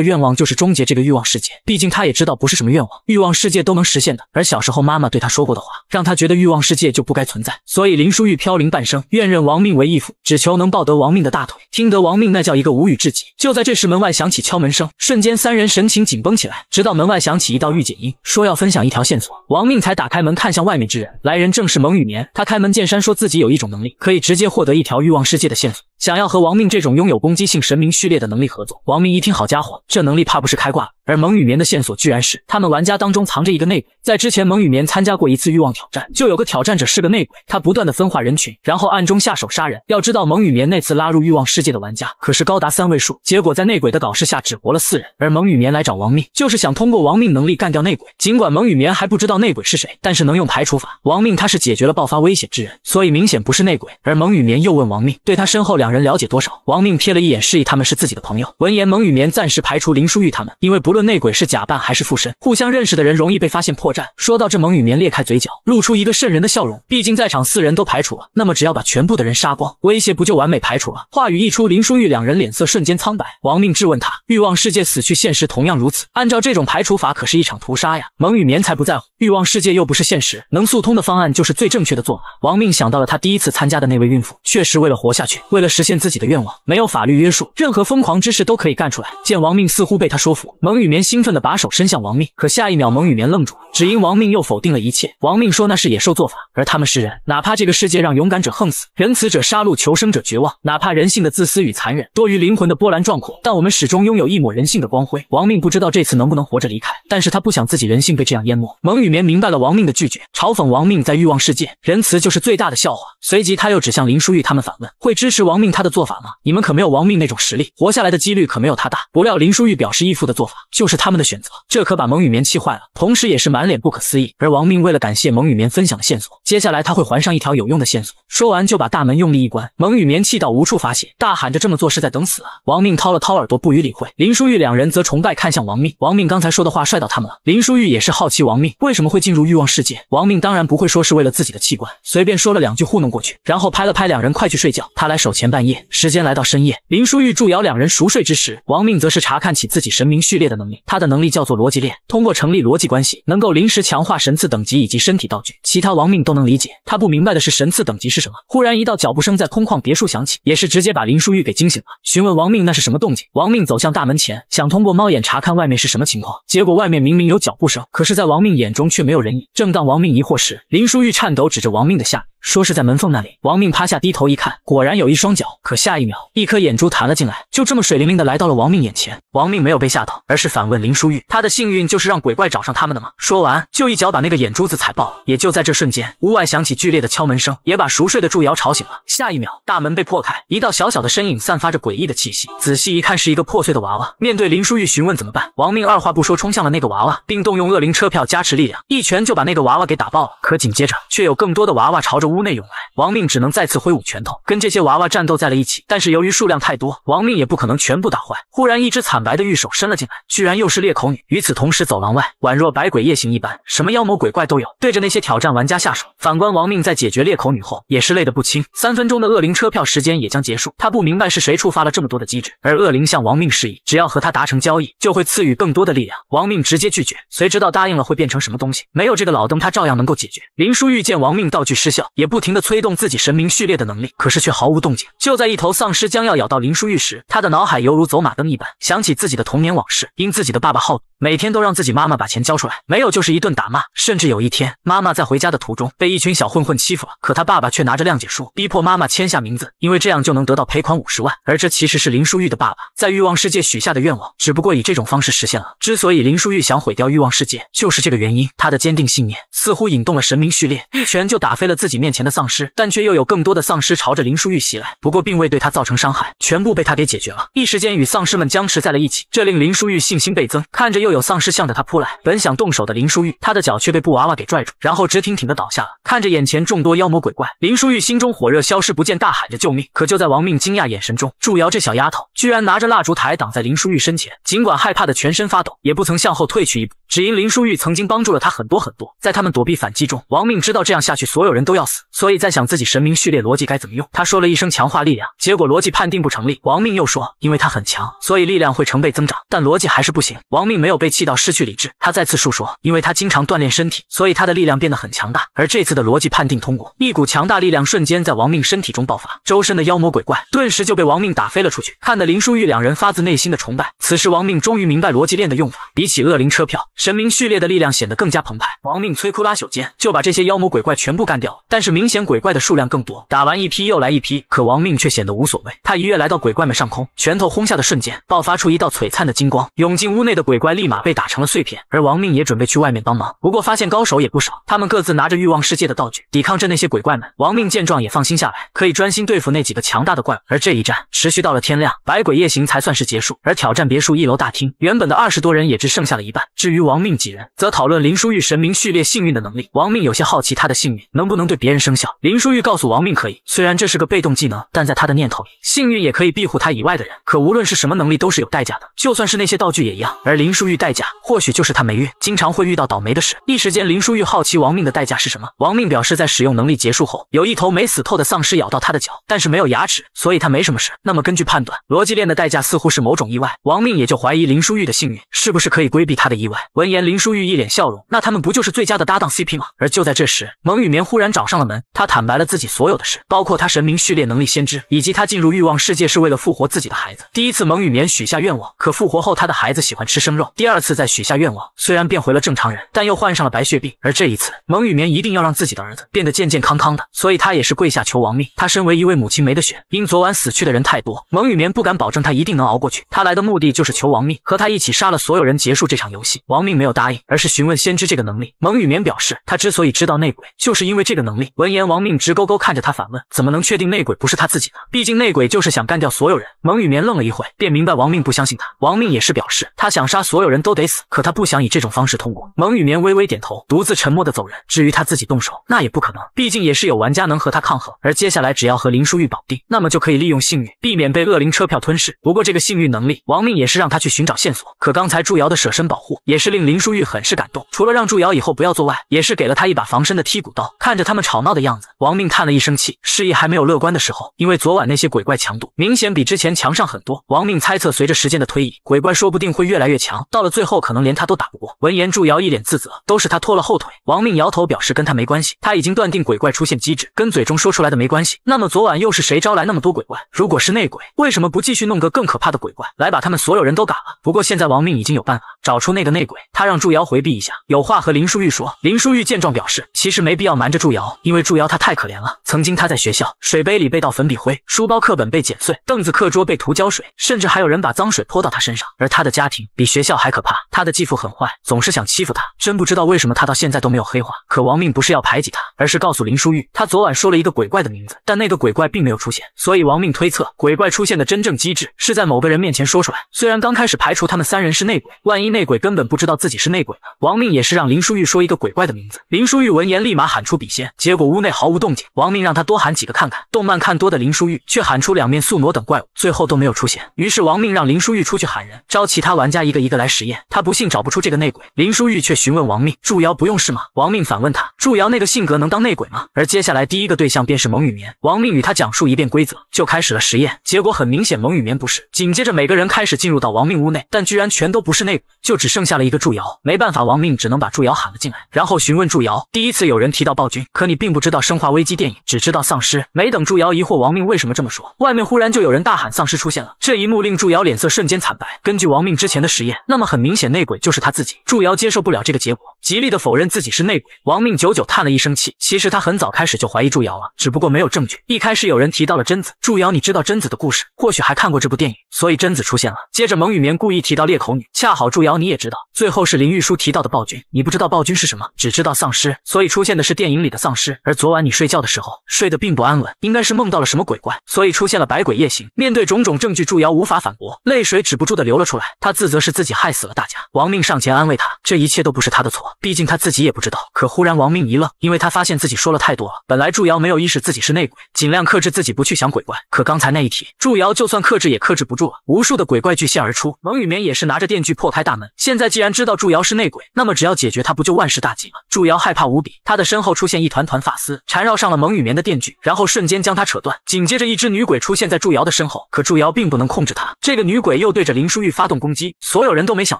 A: 愿望就是终结这个欲望世界。毕竟她也知道不是什么愿望，欲望世界都能实现的。而小时候妈妈对她说过的话，让她觉得欲望世界就不该存在。所以林淑玉飘零半生，愿认王命为义父，只求能抱得王命的大腿。听得王命那叫一个无语至极。就在这时，门外响起敲门声，瞬间三人神情紧绷起来。直到门外响起一道御姐音，说要分享一条线索，王命才打开门看向外面之人。来人正是蒙雨眠，他开门见山说自己有一种能力，可以直接获得一条欲望世界的线索。想要和亡命这种拥有攻击性神明序列的能力合作，亡命一听，好家伙，这能力怕不是开挂了。而蒙雨棉的线索居然是他们玩家当中藏着一个内鬼，在之前蒙雨棉参加过一次欲望挑战，就有个挑战者是个内鬼，他不断的分化人群，然后暗中下手杀人。要知道蒙雨棉那次拉入欲望世界的玩家可是高达三位数，结果在内鬼的搞事下只活了四人。而蒙雨棉来找亡命，就是想通过亡命能力干掉内鬼。尽管蒙雨棉还不知道内鬼是谁，但是能用排除法，亡命他是解决了爆发危险之人，所以明显不是内鬼。而蒙雨棉又问亡命，对他身后两。两人了解多少？王命瞥了一眼，示意他们是自己的朋友。闻言，蒙雨眠暂时排除林书玉他们，因为不论内鬼是假扮还是附身，互相认识的人容易被发现破绽。说到这，蒙雨眠裂开嘴角，露出一个渗人的笑容。毕竟在场四人都排除了，那么只要把全部的人杀光，威胁不就完美排除了？话语一出，林书玉两人脸色瞬间苍白。王命质问他：欲望世界死去，现实同样如此。按照这种排除法，可是一场屠杀呀！蒙雨眠才不在乎，欲望世界又不是现实，能速通的方案就是最正确的做法。王命想到了他第一次参加的那位孕妇，确实为了活下去，为了。实现自己的愿望，没有法律约束，任何疯狂之事都可以干出来。见王命似乎被他说服，蒙雨眠兴奋地把手伸向王命，可下一秒蒙雨眠愣住，只因王命又否定了一切。王命说那是野兽做法，而他们是人，哪怕这个世界让勇敢者横死，仁慈者杀戮，求生者绝望，哪怕人性的自私与残忍多于灵魂的波澜壮阔，但我们始终拥有一抹人性的光辉。王命不知道这次能不能活着离开，但是他不想自己人性被这样淹没。蒙雨眠明白了王命的拒绝，嘲讽王命在欲望世界，仁慈就是最大的笑话。随即他又指向林书玉他们反问：会支持王命？他的做法吗？你们可没有王命那种实力，活下来的几率可没有他大。不料林书玉表示义父的做法就是他们的选择，这可把蒙雨眠气坏了，同时也是满脸不可思议。而王命为了感谢蒙雨眠分享的线索，接下来他会还上一条有用的线索。说完就把大门用力一关，蒙雨眠气到无处发泄，大喊着这么做是在等死啊！王命掏了掏耳朵不予理会，林书玉两人则崇拜看向王命，王命刚才说的话帅到他们了。林书玉也是好奇王命为什么会进入欲望世界，王命当然不会说是为了自己的器官，随便说了两句糊弄过去，然后拍了拍两人快去睡觉，他来守前班。半夜，时间来到深夜，林书玉、祝瑶两人熟睡之时，王命则是查看起自己神明序列的能力。他的能力叫做逻辑链，通过成立逻辑关系，能够临时强化神赐等级以及身体道具。其他王命都能理解，他不明白的是神赐等级是什么。忽然，一道脚步声在空旷别墅响起，也是直接把林书玉给惊醒了，询问王命那是什么动静。王命走向大门前，想通过猫眼查看外面是什么情况，结果外面明明有脚步声，可是，在王命眼中却没有人影。正当王命疑惑时，林书玉颤抖指着王命的下。说是在门缝那里，王命趴下低头一看，果然有一双脚。可下一秒，一颗眼珠弹了进来，就这么水灵灵的来到了王命眼前。王命没有被吓到，而是反问林书玉：“他的幸运就是让鬼怪找上他们的吗？”说完就一脚把那个眼珠子踩爆了。也就在这瞬间，屋外响起剧烈的敲门声，也把熟睡的祝瑶吵醒了。下一秒，大门被破开，一道小小的身影散发着诡异的气息。仔细一看，是一个破碎的娃娃。面对林书玉询问怎么办，王命二话不说冲向了那个娃娃，并动用恶灵车票加持力量，一拳就把那个娃娃给打爆了。可紧接着，却有更多的娃娃朝着屋。屋内涌来，亡命只能再次挥舞拳头，跟这些娃娃战斗在了一起。但是由于数量太多，亡命也不可能全部打坏。忽然，一只惨白的玉手伸了进来，居然又是裂口女。与此同时，走廊外宛若百鬼夜行一般，什么妖魔鬼怪都有，对着那些挑战玩家下手。反观亡命在解决裂口女后，也是累得不轻。三分钟的恶灵车票时间也将结束，他不明白是谁触发了这么多的机制。而恶灵向亡命示意，只要和他达成交易，就会赐予更多的力量。亡命直接拒绝，谁知道答应了会变成什么东西？没有这个老灯，他照样能够解决。林书玉见亡命道具失效。也不停地催动自己神明序列的能力，可是却毫无动静。就在一头丧尸将要咬到林书玉时，他的脑海犹如走马灯一般，想起自己的童年往事：因自己的爸爸好赌，每天都让自己妈妈把钱交出来，没有就是一顿打骂。甚至有一天，妈妈在回家的途中被一群小混混欺负了，可他爸爸却拿着谅解书逼迫妈妈签下名字，因为这样就能得到赔款五十万。而这其实是林书玉的爸爸在欲望世界许下的愿望，只不过以这种方式实现了。之所以林书玉想毁掉欲望世界，就是这个原因。他的坚定信念似乎引动了神明序列，一拳就打飞了自己面。面前的丧尸，但却又有更多的丧尸朝着林淑玉袭来，不过并未对他造成伤害，全部被他给解决了。一时间与丧尸们僵持在了一起，这令林淑玉信心倍增。看着又有丧尸向着他扑来，本想动手的林淑玉，她的脚却被布娃娃给拽住，然后直挺挺的倒下了。看着眼前众多妖魔鬼怪，林淑玉心中火热，消失不见，大喊着救命。可就在王命惊讶眼神中，祝瑶这小丫头居然拿着蜡烛台挡在林淑玉身前，尽管害怕的全身发抖，也不曾向后退去一步，只因林淑玉曾经帮助了她很多很多。在他们躲避反击中，王命知道这样下去所有人都要死。所以在想自己神明序列逻辑该怎么用，他说了一声强化力量，结果逻辑判定不成立。王命又说，因为他很强，所以力量会成倍增长，但逻辑还是不行。王命没有被气到失去理智，他再次述说，因为他经常锻炼身体，所以他的力量变得很强大。而这次的逻辑判定通过，一股强大力量瞬间在王命身体中爆发，周身的妖魔鬼怪顿时就被王命打飞了出去。看得林书玉两人发自内心的崇拜。此时王命终于明白逻辑链的用法，比起恶灵车票，神明序列的力量显得更加澎湃。王命摧枯拉朽间就把这些妖魔鬼怪全部干掉了，但是。是明显鬼怪的数量更多，打完一批又来一批，可亡命却显得无所谓。他一跃来到鬼怪们上空，拳头轰下的瞬间，爆发出一道璀璨的金光，涌进屋内的鬼怪立马被打成了碎片。而亡命也准备去外面帮忙，不过发现高手也不少，他们各自拿着欲望世界的道具，抵抗着那些鬼怪们。亡命见状也放心下来，可以专心对付那几个强大的怪物。而这一战持续到了天亮，百鬼夜行才算是结束。而挑战别墅一楼大厅原本的二十多人也只剩下了一半。至于亡命几人，则讨论林书玉神明序列幸运的能力。亡命有些好奇他的幸运能不能对别人。生效。林书玉告诉王命可以，虽然这是个被动技能，但在他的念头里，幸运也可以庇护他以外的人。可无论是什么能力，都是有代价的，就算是那些道具也一样。而林书玉代价或许就是他霉运，经常会遇到倒霉的事。一时间，林书玉好奇王命的代价是什么。王命表示在使用能力结束后，有一头没死透的丧尸咬到他的脚，但是没有牙齿，所以他没什么事。那么根据判断，逻辑链的代价似乎是某种意外。王命也就怀疑林书玉的幸运是不是可以规避他的意外。闻言，林书玉一脸笑容，那他们不就是最佳的搭档 CP 吗？而就在这时，蒙雨棉忽然找上了。门，他坦白了自己所有的事，包括他神明序列能力先知，以及他进入欲望世界是为了复活自己的孩子。第一次，蒙雨眠许下愿望，可复活后他的孩子喜欢吃生肉。第二次再许下愿望，虽然变回了正常人，但又患上了白血病。而这一次，蒙雨眠一定要让自己的儿子变得健健康康的，所以他也是跪下求亡命。他身为一位母亲，没得选。因昨晚死去的人太多，蒙雨眠不敢保证他一定能熬过去。他来的目的就是求亡命，和他一起杀了所有人，结束这场游戏。亡命没有答应，而是询问先知这个能力。蒙雨眠表示，他之所以知道内鬼，就是因为这个能力。闻言，王命直勾勾看着他，反问：“怎么能确定内鬼不是他自己呢？毕竟内鬼就是想干掉所有人。”蒙雨眠愣了一会，便明白王命不相信他。王命也是表示他想杀所有人都得死，可他不想以这种方式通过。蒙雨眠微微点头，独自沉默的走人。至于他自己动手，那也不可能，毕竟也是有玩家能和他抗衡。而接下来只要和林书玉绑定，那么就可以利用幸运避免被恶灵车票吞噬。不过这个幸运能力，王命也是让他去寻找线索。可刚才祝瑶的舍身保护，也是令林书玉很是感动。除了让祝瑶以后不要做外，也是给了他一把防身的剔骨刀。看着他们吵。闹的样子，王命叹了一声气，示意还没有乐观的时候。因为昨晚那些鬼怪强度明显比之前强上很多，王命猜测随着时间的推移，鬼怪说不定会越来越强，到了最后可能连他都打不过。闻言，祝瑶一脸自责，都是他拖了后腿。王命摇头表示跟他没关系，他已经断定鬼怪出现机制跟嘴中说出来的没关系。那么昨晚又是谁招来那么多鬼怪？如果是内鬼，为什么不继续弄个更可怕的鬼怪来把他们所有人都嘎了？不过现在王命已经有办法找出那个内鬼，他让祝瑶回避一下，有话和林淑玉说。林淑玉见状表示，其实没必要瞒着祝瑶，因为。为助妖，他太可怜了。曾经他在学校，水杯里被倒粉笔灰，书包课本被剪碎，凳子课桌被涂胶水，甚至还有人把脏水泼到他身上。而他的家庭比学校还可怕，他的继父很坏，总是想欺负他。真不知道为什么他到现在都没有黑化。可亡命不是要排挤他？而是告诉林淑玉，他昨晚说了一个鬼怪的名字，但那个鬼怪并没有出现，所以王命推测鬼怪出现的真正机制是在某个人面前说出来。虽然刚开始排除他们三人是内鬼，万一内鬼根本不知道自己是内鬼呢？王命也是让林淑玉说一个鬼怪的名字。林淑玉闻言立马喊出笔仙，结果屋内毫无动静。王命让他多喊几个看看。动漫看多的林淑玉却喊出两面宿魔等怪物，最后都没有出现。于是王命让林淑玉出去喊人，招其他玩家一个一个来实验。他不信找不出这个内鬼。林淑玉却询问王命，祝瑶不用是吗？王命反问他，祝瑶那个性格能。当内鬼吗？而接下来第一个对象便是蒙雨眠，王命与他讲述一遍规则，就开始了实验。结果很明显，蒙雨眠不是。紧接着，每个人开始进入到王命屋内，但居然全都不是内鬼，就只剩下了一个祝瑶。没办法，王命只能把祝瑶喊了进来，然后询问祝瑶，第一次有人提到暴君，可你并不知道生化危机电影，只知道丧尸。没等祝瑶疑惑，王命为什么这么说，外面忽然就有人大喊丧尸出现了。这一幕令祝瑶脸色瞬间惨白。根据王命之前的实验，那么很明显内鬼就是他自己。祝瑶接受不了这个结果，极力的否认自己是内鬼。王命久久叹了一声气。其实他很早开始就怀疑祝瑶了，只不过没有证据。一开始有人提到了贞子，祝瑶，你知道贞子的故事，或许还看过这部电影，所以贞子出现了。接着蒙雨眠故意提到裂口女，恰好祝瑶你也知道。最后是林玉书提到的暴君，你不知道暴君是什么，只知道丧尸，所以出现的是电影里的丧尸。而昨晚你睡觉的时候睡得并不安稳，应该是梦到了什么鬼怪，所以出现了百鬼夜行。面对种种证据，祝瑶无法反驳，泪水止不住的流了出来。他自责是自己害死了大家。王命上前安慰他，这一切都不是他的错，毕竟他自己也不知道。可忽然王命一愣，因为他发。现自己说了太多了。本来祝瑶没有意识自己是内鬼，尽量克制自己不去想鬼怪。可刚才那一提，祝瑶就算克制也克制不住了。无数的鬼怪巨现而出，蒙雨眠也是拿着电锯破开大门。现在既然知道祝瑶是内鬼，那么只要解决他，不就万事大吉了？祝瑶害怕无比，他的身后出现一团团发丝缠绕上了蒙雨眠的电锯，然后瞬间将他扯断。紧接着一只女鬼出现在祝瑶的身后，可祝瑶并不能控制她。这个女鬼又对着林书玉发动攻击。所有人都没想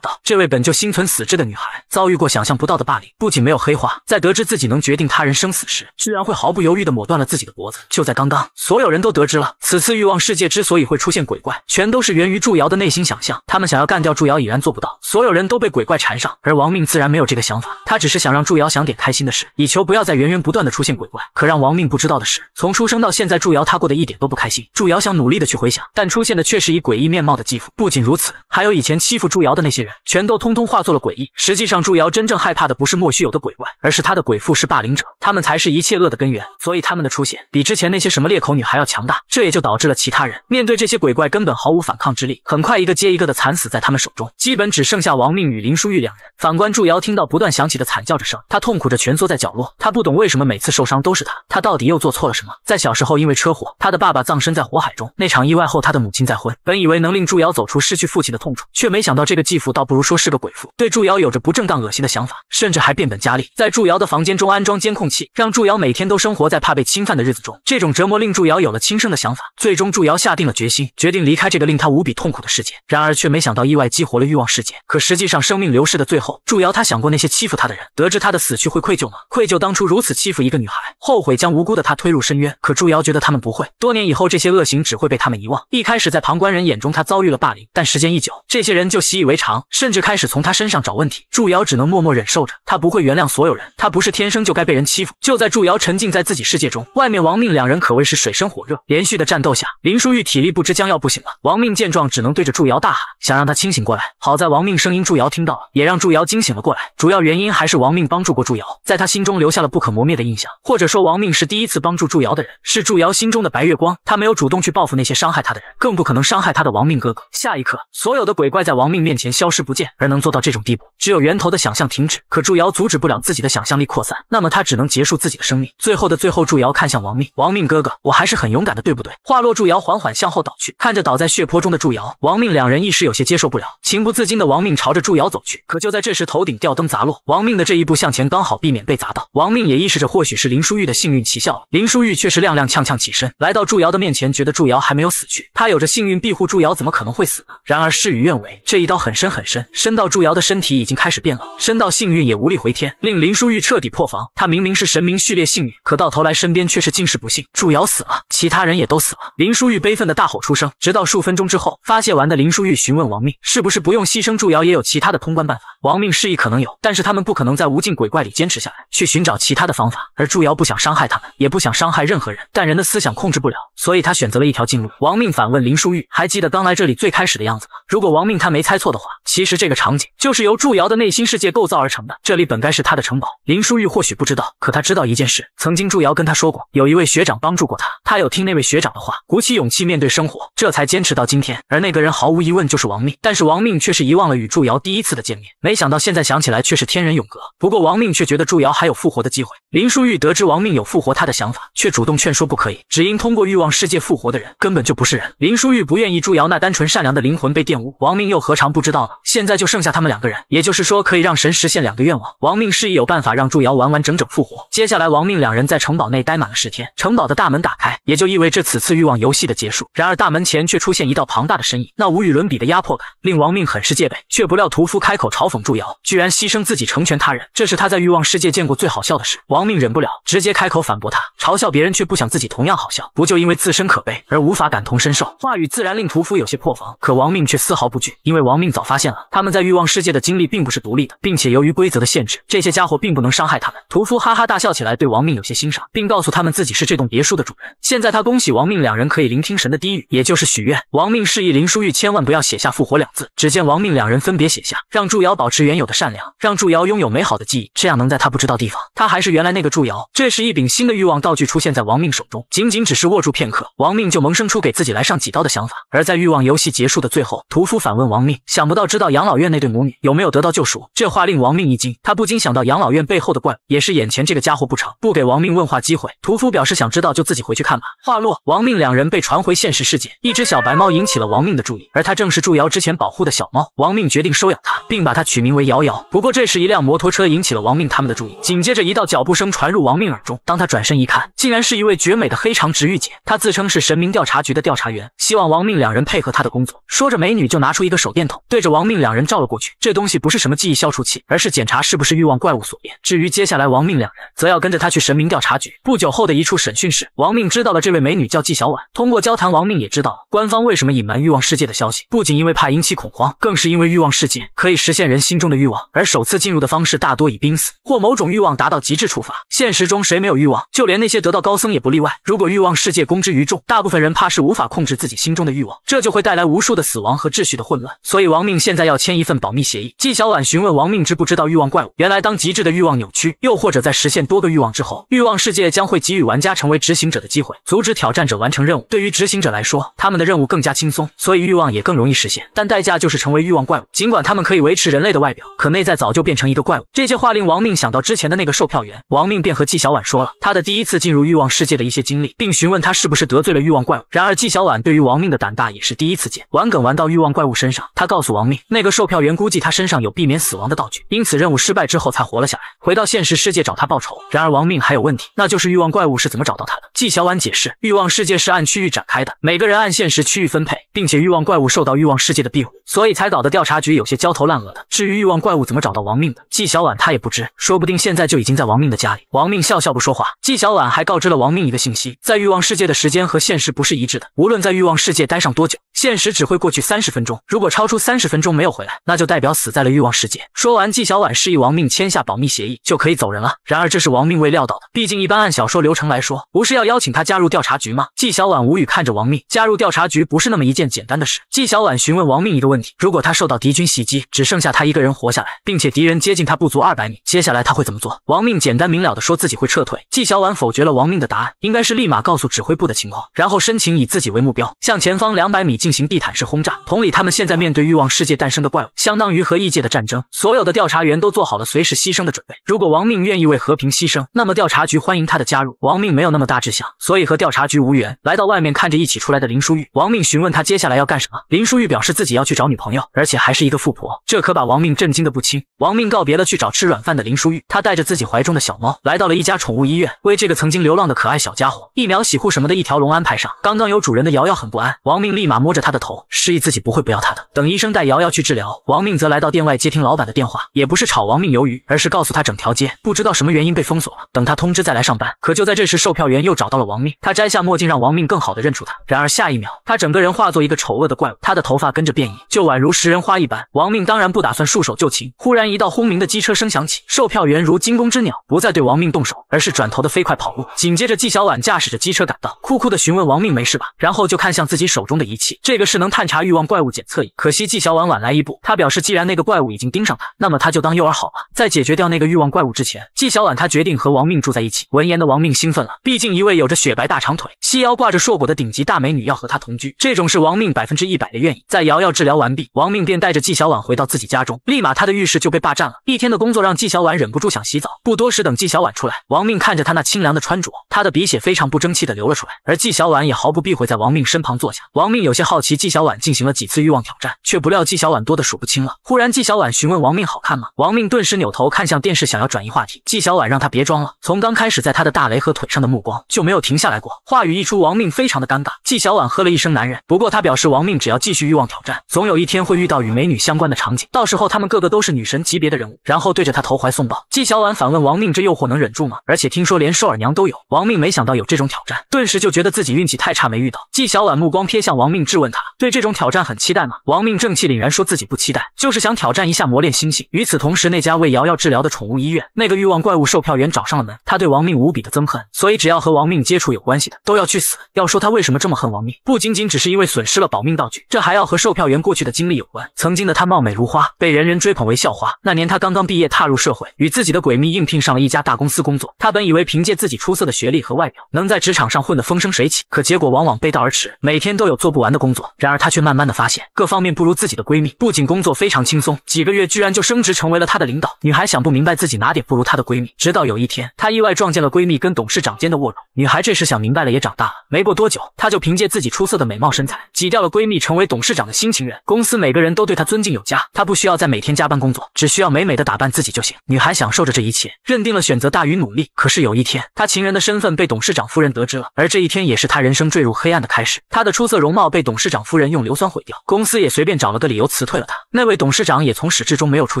A: 到，这位本就心存死志的女孩，遭遇过想象不到的霸凌，不仅没有黑化，在得知自己能决定他人。生死时，居然会毫不犹豫地抹断了自己的脖子。就在刚刚，所有人都得知了此次欲望世界之所以会出现鬼怪，全都是源于祝瑶的内心想象。他们想要干掉祝瑶已然做不到，所有人都被鬼怪缠上，而亡命自然没有这个想法。他只是想让祝瑶想点开心的事，以求不要再源源不断地出现鬼怪。可让亡命不知道的是，从出生到现在，祝瑶他过得一点都不开心。祝瑶想努力的去回想，但出现的却是以诡异面貌的继父。不仅如此，还有以前欺负祝瑶的那些人，全都通通化作了诡异。实际上，祝瑶真正害怕的不是莫须有的鬼怪，而是他的鬼父是霸凌者。他们才是一切恶的根源，所以他们的出现比之前那些什么裂口女还要强大，这也就导致了其他人面对这些鬼怪根本毫无反抗之力。很快，一个接一个的惨死在他们手中，基本只剩下亡命与林淑玉两人。反观祝瑶，听到不断响起的惨叫之声，他痛苦着蜷缩在角落，他不懂为什么每次受伤都是他，他到底又做错了什么？在小时候，因为车祸，他的爸爸葬身在火海中。那场意外后，他的母亲再婚，本以为能令祝瑶走出失去父亲的痛楚，却没想到这个继父，倒不如说是个鬼父，对祝瑶有着不正当、恶心的想法，甚至还变本加厉，在祝瑶的房间中安装监控。让祝瑶每天都生活在怕被侵犯的日子中，这种折磨令祝瑶有了轻生的想法。最终，祝瑶下定了决心，决定离开这个令她无比痛苦的世界。然而，却没想到意外激活了欲望世界。可实际上，生命流逝的最后，祝瑶她想过那些欺负她的人，得知她的死去会愧疚吗？愧疚当初如此欺负一个女孩，后悔将无辜的她推入深渊。可祝瑶觉得他们不会。多年以后，这些恶行只会被他们遗忘。一开始，在旁观人眼中，她遭遇了霸凌。但时间一久，这些人就习以为常，甚至开始从她身上找问题。祝瑶只能默默忍受着，她不会原谅所有人。她不是天生就该被人欺。欺负。就在祝瑶沉浸在自己世界中，外面亡命两人可谓是水深火热。连续的战斗下，林淑玉体力不支，将要不行了。王命见状，只能对着祝瑶大喊，想让他清醒过来。好在王命声音祝瑶听到了，也让祝瑶惊醒了过来。主要原因还是王命帮助过祝瑶，在他心中留下了不可磨灭的印象。或者说，王命是第一次帮助祝瑶的人，是祝瑶心中的白月光。他没有主动去报复那些伤害他的人，更不可能伤害他的亡命哥哥。下一刻，所有的鬼怪在王命面前消失不见。而能做到这种地步，只有源头的想象停止。可祝瑶阻止不了自己的想象力扩散，那么他只能。结束自己的生命。最后的最后，祝瑶看向亡命，亡命哥哥，我还是很勇敢的，对不对？话落，祝瑶缓缓向后倒去，看着倒在血泊中的祝瑶，亡命两人一时有些接受不了，情不自禁的亡命朝着祝瑶走去。可就在这时，头顶吊灯砸落，亡命的这一步向前刚好避免被砸到，亡命也意识着或许是林淑玉的幸运奇效了。林淑玉却是踉踉跄跄起身，来到祝瑶的面前，觉得祝瑶还没有死去，他有着幸运庇护，祝瑶怎么可能会死呢？然而事与愿违，这一刀很深很深，深到祝瑶的身体已经开始变冷，深到幸运也无力回天，令林淑玉彻底破防。他明明。是神明序列幸运，可到头来身边却是尽是不幸。祝瑶死了，其他人也都死了。林淑玉悲愤的大吼出声，直到数分钟之后，发泄完的林淑玉询问亡命：“是不是不用牺牲祝瑶，也有其他的通关办法？”亡命示意可能有，但是他们不可能在无尽鬼怪里坚持下来，去寻找其他的方法。而祝瑶不想伤害他们，也不想伤害任何人，但人的思想控制不了，所以他选择了一条近路。亡命反问林淑玉：“还记得刚来这里最开始的样子吗？”如果亡命他没猜错的话，其实这个场景就是由祝瑶的内心世界构造而成的。这里本该是他的城堡。林淑玉或许不知道。可他知道一件事，曾经祝瑶跟他说过，有一位学长帮助过他，他有听那位学长的话，鼓起勇气面对生活，这才坚持到今天。而那个人毫无疑问就是王命，但是王命却是遗忘了与祝瑶第一次的见面，没想到现在想起来却是天人永隔。不过王命却觉得祝瑶还有复活的机会。林淑玉得知亡命有复活他的想法，却主动劝说不可以，只因通过欲望世界复活的人根本就不是人。林淑玉不愿意祝瑶那单纯善良的灵魂被玷污，亡命又何尝不知道呢？现在就剩下他们两个人，也就是说可以让神实现两个愿望。亡命示意有办法让祝瑶完完整整复活。接下来，亡命两人在城堡内待满了十天，城堡的大门打开，也就意味着此次欲望游戏的结束。然而大门前却出现一道庞大的身影，那无与伦比的压迫感令亡命很是戒备，却不料屠夫开口嘲讽祝瑶，居然牺牲自己成全他人，这是他在欲望世界见过最好笑的事。王。命忍不了，直接开口反驳他，嘲笑别人，却不想自己同样好笑，不就因为自身可悲而无法感同身受？话语自然令屠夫有些破防，可王命却丝毫不惧，因为王命早发现了他们在欲望世界的经历并不是独立的，并且由于规则的限制，这些家伙并不能伤害他们。屠夫哈哈大笑起来，对王命有些欣赏，并告诉他们自己是这栋别墅的主人。现在他恭喜王命两人可以聆听神的低语，也就是许愿。王命示意林书玉千万不要写下复活两字。只见王命两人分别写下：让祝瑶保持原有的善良，让祝瑶拥有美好的记忆，这样能在他不知道地方，他还是原。在那个祝瑶。这时一柄新的欲望道具出现在王命手中，仅仅只是握住片刻，王命就萌生出给自己来上几刀的想法。而在欲望游戏结束的最后，屠夫反问王命，想不到知道养老院那对母女有没有得到救赎。这话令王命一惊，他不禁想到养老院背后的怪物也是眼前这个家伙不成。不给王命问话机会，屠夫表示想知道就自己回去看吧。话落，王命两人被传回现实世界。一只小白猫引起了王命的注意，而他正是祝瑶之前保护的小猫。王命决定收养他，并把他取名为瑶瑶。不过这时一辆摩托车引起了王命他们的注意，紧接着一道脚步。声传入王命耳中，当他转身一看，竟然是一位绝美的黑长直御姐。她自称是神明调查局的调查员，希望王命两人配合她的工作。说着，美女就拿出一个手电筒，对着王命两人照了过去。这东西不是什么记忆消除器，而是检查是不是欲望怪物所变。至于接下来，王命两人则要跟着他去神明调查局。不久后的一处审讯室，王命知道了这位美女叫纪小婉。通过交谈，王命也知道了官方为什么隐瞒欲望世界的消息，不仅因为怕引起恐慌，更是因为欲望世界可以实现人心中的欲望，而首次进入的方式大多以濒死或某种欲望达到极致处。现实中谁没有欲望？就连那些得到高僧也不例外。如果欲望世界公之于众，大部分人怕是无法控制自己心中的欲望，这就会带来无数的死亡和秩序的混乱。所以王命现在要签一份保密协议。纪小婉询问王命知不知道欲望怪物。原来当极致的欲望扭曲，又或者在实现多个欲望之后，欲望世界将会给予玩家成为执行者的机会，阻止挑战者完成任务。对于执行者来说，他们的任务更加轻松，所以欲望也更容易实现，但代价就是成为欲望怪物。尽管他们可以维持人类的外表，可内在早就变成一个怪物。这些话令王命想到之前的那个售票员。王命便和纪小婉说了他的第一次进入欲望世界的一些经历，并询问他是不是得罪了欲望怪物。然而纪小婉对于王命的胆大也是第一次见，玩梗玩到欲望怪物身上，他告诉王命，那个售票员估计他身上有避免死亡的道具，因此任务失败之后才活了下来。回到现实世界找他报仇。然而王命还有问题，那就是欲望怪物是怎么找到他的。纪小婉解释，欲望世界是按区域展开的，每个人按现实区域分配，并且欲望怪物受到欲望世界的庇护，所以才搞得调查局有些焦头烂额的。至于欲望怪物怎么找到王命的，纪小婉他也不知，说不定现在就已经在王命的家。王命笑笑不说话，纪小婉还告知了王命一个信息，在欲望世界的时间和现实不是一致的，无论在欲望世界待上多久，现实只会过去三十分钟。如果超出三十分钟没有回来，那就代表死在了欲望世界。说完，纪小婉示意王命签下保密协议就可以走人了。然而这是王命未料到的，毕竟一般按小说流程来说，不是要邀请他加入调查局吗？纪小婉无语看着王命，加入调查局不是那么一件简单的事。纪小婉询问王命一个问题：如果他受到敌军袭击，只剩下他一个人活下来，并且敌人接近他不足二百米，接下来他会怎么做？王命简单明。明了的说自己会撤退，纪小婉否决了王命的答案，应该是立马告诉指挥部的情况，然后申请以自己为目标，向前方两百米进行地毯式轰炸。同理，他们现在面对欲望世界诞生的怪物，相当于和异界的战争。所有的调查员都做好了随时牺牲的准备。如果王命愿意为和平牺牲，那么调查局欢迎他的加入。王命没有那么大志向，所以和调查局无缘。来到外面，看着一起出来的林书玉，王命询问他接下来要干什么。林书玉表示自己要去找女朋友，而且还是一个富婆，这可把王命震惊的不轻。王命告别了去找吃软饭的林书玉，他带着自己怀中的小梦。来到了一家宠物医院，为这个曾经流浪的可爱小家伙，疫苗、洗护什么的一条龙安排上。刚刚有主人的瑶瑶很不安，王命立马摸着他的头，示意自己不会不要他的。等医生带瑶瑶去治疗，王命则来到店外接听老板的电话。也不是炒王命鱿鱼，而是告诉他整条街不知道什么原因被封锁了，等他通知再来上班。可就在这时，售票员又找到了王命，他摘下墨镜，让王命更好的认出他。然而下一秒，他整个人化作一个丑恶的怪物，他的头发跟着变异，就宛如食人花一般。王命当然不打算束手就擒。忽然一道轰鸣的机车声响起，售票员如惊弓之鸟，不再。对亡命动手，而是转头的飞快跑路。紧接着，纪小婉驾驶着机车赶到，哭哭的询问亡命没事吧，然后就看向自己手中的仪器，这个是能探查欲望怪物检测仪。可惜纪小婉晚来一步，他表示既然那个怪物已经盯上他，那么他就当诱饵好了。在解决掉那个欲望怪物之前，纪小婉他决定和亡命住在一起。闻言的亡命兴奋了，毕竟一位有着雪白大长腿、细腰挂着硕果的顶级大美女要和他同居，这种是亡命百分之一百的愿意。在瑶瑶治疗完毕，亡命便带着纪小婉回到自己家中，立马他的浴室就被霸占了。一天的工作让纪小婉忍不住想洗澡，不多时等。纪小婉出来，王命看着他那清凉的穿着，他的鼻血非常不争气的流了出来，而纪小婉也毫不避讳在王命身旁坐下。王命有些好奇，纪小婉进行了几次欲望挑战，却不料纪小婉多的数不清了。忽然，纪小婉询问王命好看吗？王命顿时扭头看向电视，想要转移话题。纪小婉让他别装了，从刚开始在他的大雷和腿上的目光就没有停下来过。话语一出，王命非常的尴尬。纪小婉喝了一声男人，不过他表示王命只要继续欲望挑战，总有一天会遇到与美女相关的场景，到时候他们个个都是女神级别的人物，然后对着他投怀送抱。纪小婉反问王命这。诱惑能忍住吗？而且听说连瘦耳娘都有王命，没想到有这种挑战，顿时就觉得自己运气太差，没遇到。纪小婉目光瞥向王命，质问他：“对这种挑战很期待吗？”王命正气凛然，说自己不期待，就是想挑战一下磨练心性。与此同时，那家为瑶瑶治疗的宠物医院，那个欲望怪物售票员找上了门。他对王命无比的憎恨，所以只要和王命接触有关系的，都要去死。要说他为什么这么恨王命，不仅仅只是因为损失了保命道具，这还要和售票员过去的经历有关。曾经的他貌美如花，被人人追捧为校花。那年他刚刚毕业，踏入社会，与自己的闺蜜应聘上了一家。家大公司工作，她本以为凭借自己出色的学历和外表，能在职场上混得风生水起，可结果往往背道而驰，每天都有做不完的工作。然而她却慢慢的发现，各方面不如自己的闺蜜，不仅工作非常轻松，几个月居然就升职成为了她的领导。女孩想不明白自己哪点不如她的闺蜜，直到有一天，她意外撞见了闺蜜跟董事长间的卧龙。女孩这时想明白了，也长大了。没过多久，她就凭借自己出色的美貌身材，挤掉了闺蜜，成为董事长的新情人。公司每个人都对她尊敬有加，她不需要再每天加班工作，只需要美美的打扮自己就行。女孩享受着这一切，认定了。选择大于努力。可是有一天，他情人的身份被董事长夫人得知了，而这一天也是他人生坠入黑暗的开始。他的出色容貌被董事长夫人用硫酸毁掉，公司也随便找了个理由辞退了他。那位董事长也从始至终没有出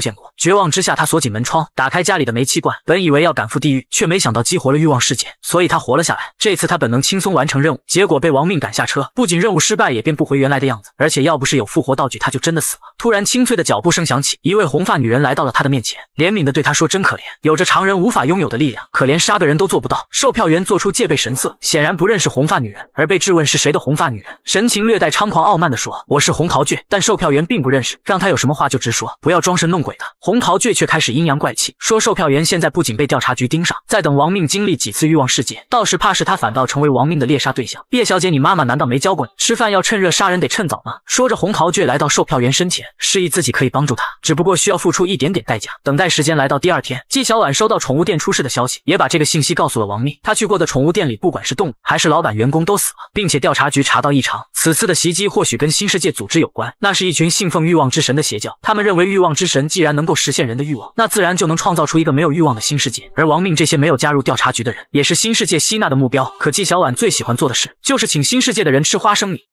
A: 现过。绝望之下，他锁紧门窗，打开家里的煤气罐。本以为要赶赴地狱，却没想到激活了欲望世界，所以他活了下来。这次他本能轻松完成任务，结果被亡命赶下车，不仅任务失败，也变不回原来的样子。而且要不是有复活道具，他就真的死了。突然清脆的脚步声响起，一位红发女人来到了他的面前，怜悯的对他说：“真可怜，有着常人无法。”法拥有的力量，可连杀个人都做不到。售票员做出戒备神色，显然不认识红发女人，而被质问是谁的红发女人，神情略带猖狂傲慢地说：“我是红桃倔。”但售票员并不认识，让他有什么话就直说，不要装神弄鬼的。红桃倔却开始阴阳怪气说：“售票员现在不仅被调查局盯上，在等亡命经历几次欲望世界，倒是怕是他反倒成为亡命的猎杀对象。”叶小姐，你妈妈难道没教过你，吃饭要趁热，杀人得趁早吗？说着，红桃倔来到售票员身前，示意自己可以帮助他，只不过需要付出一点点代价。等待时间来到第二天，纪小婉收到宠物。店出事的消息，也把这个信息告诉了王命。他去过的宠物店里，不管是动物还是老板、员工都死了，并且调查局查到异常。此次的袭击或许跟新世界组织有关，那是一群信奉欲望之神的邪教。他们认为欲望之神既然能够实现人的欲望，那自然就能创造出一个没有欲望的新世界。而王命这些没有加入调查局的人，也是新世界吸纳的目标。可纪小婉最喜欢做的事，就是请新世界的人吃花生米。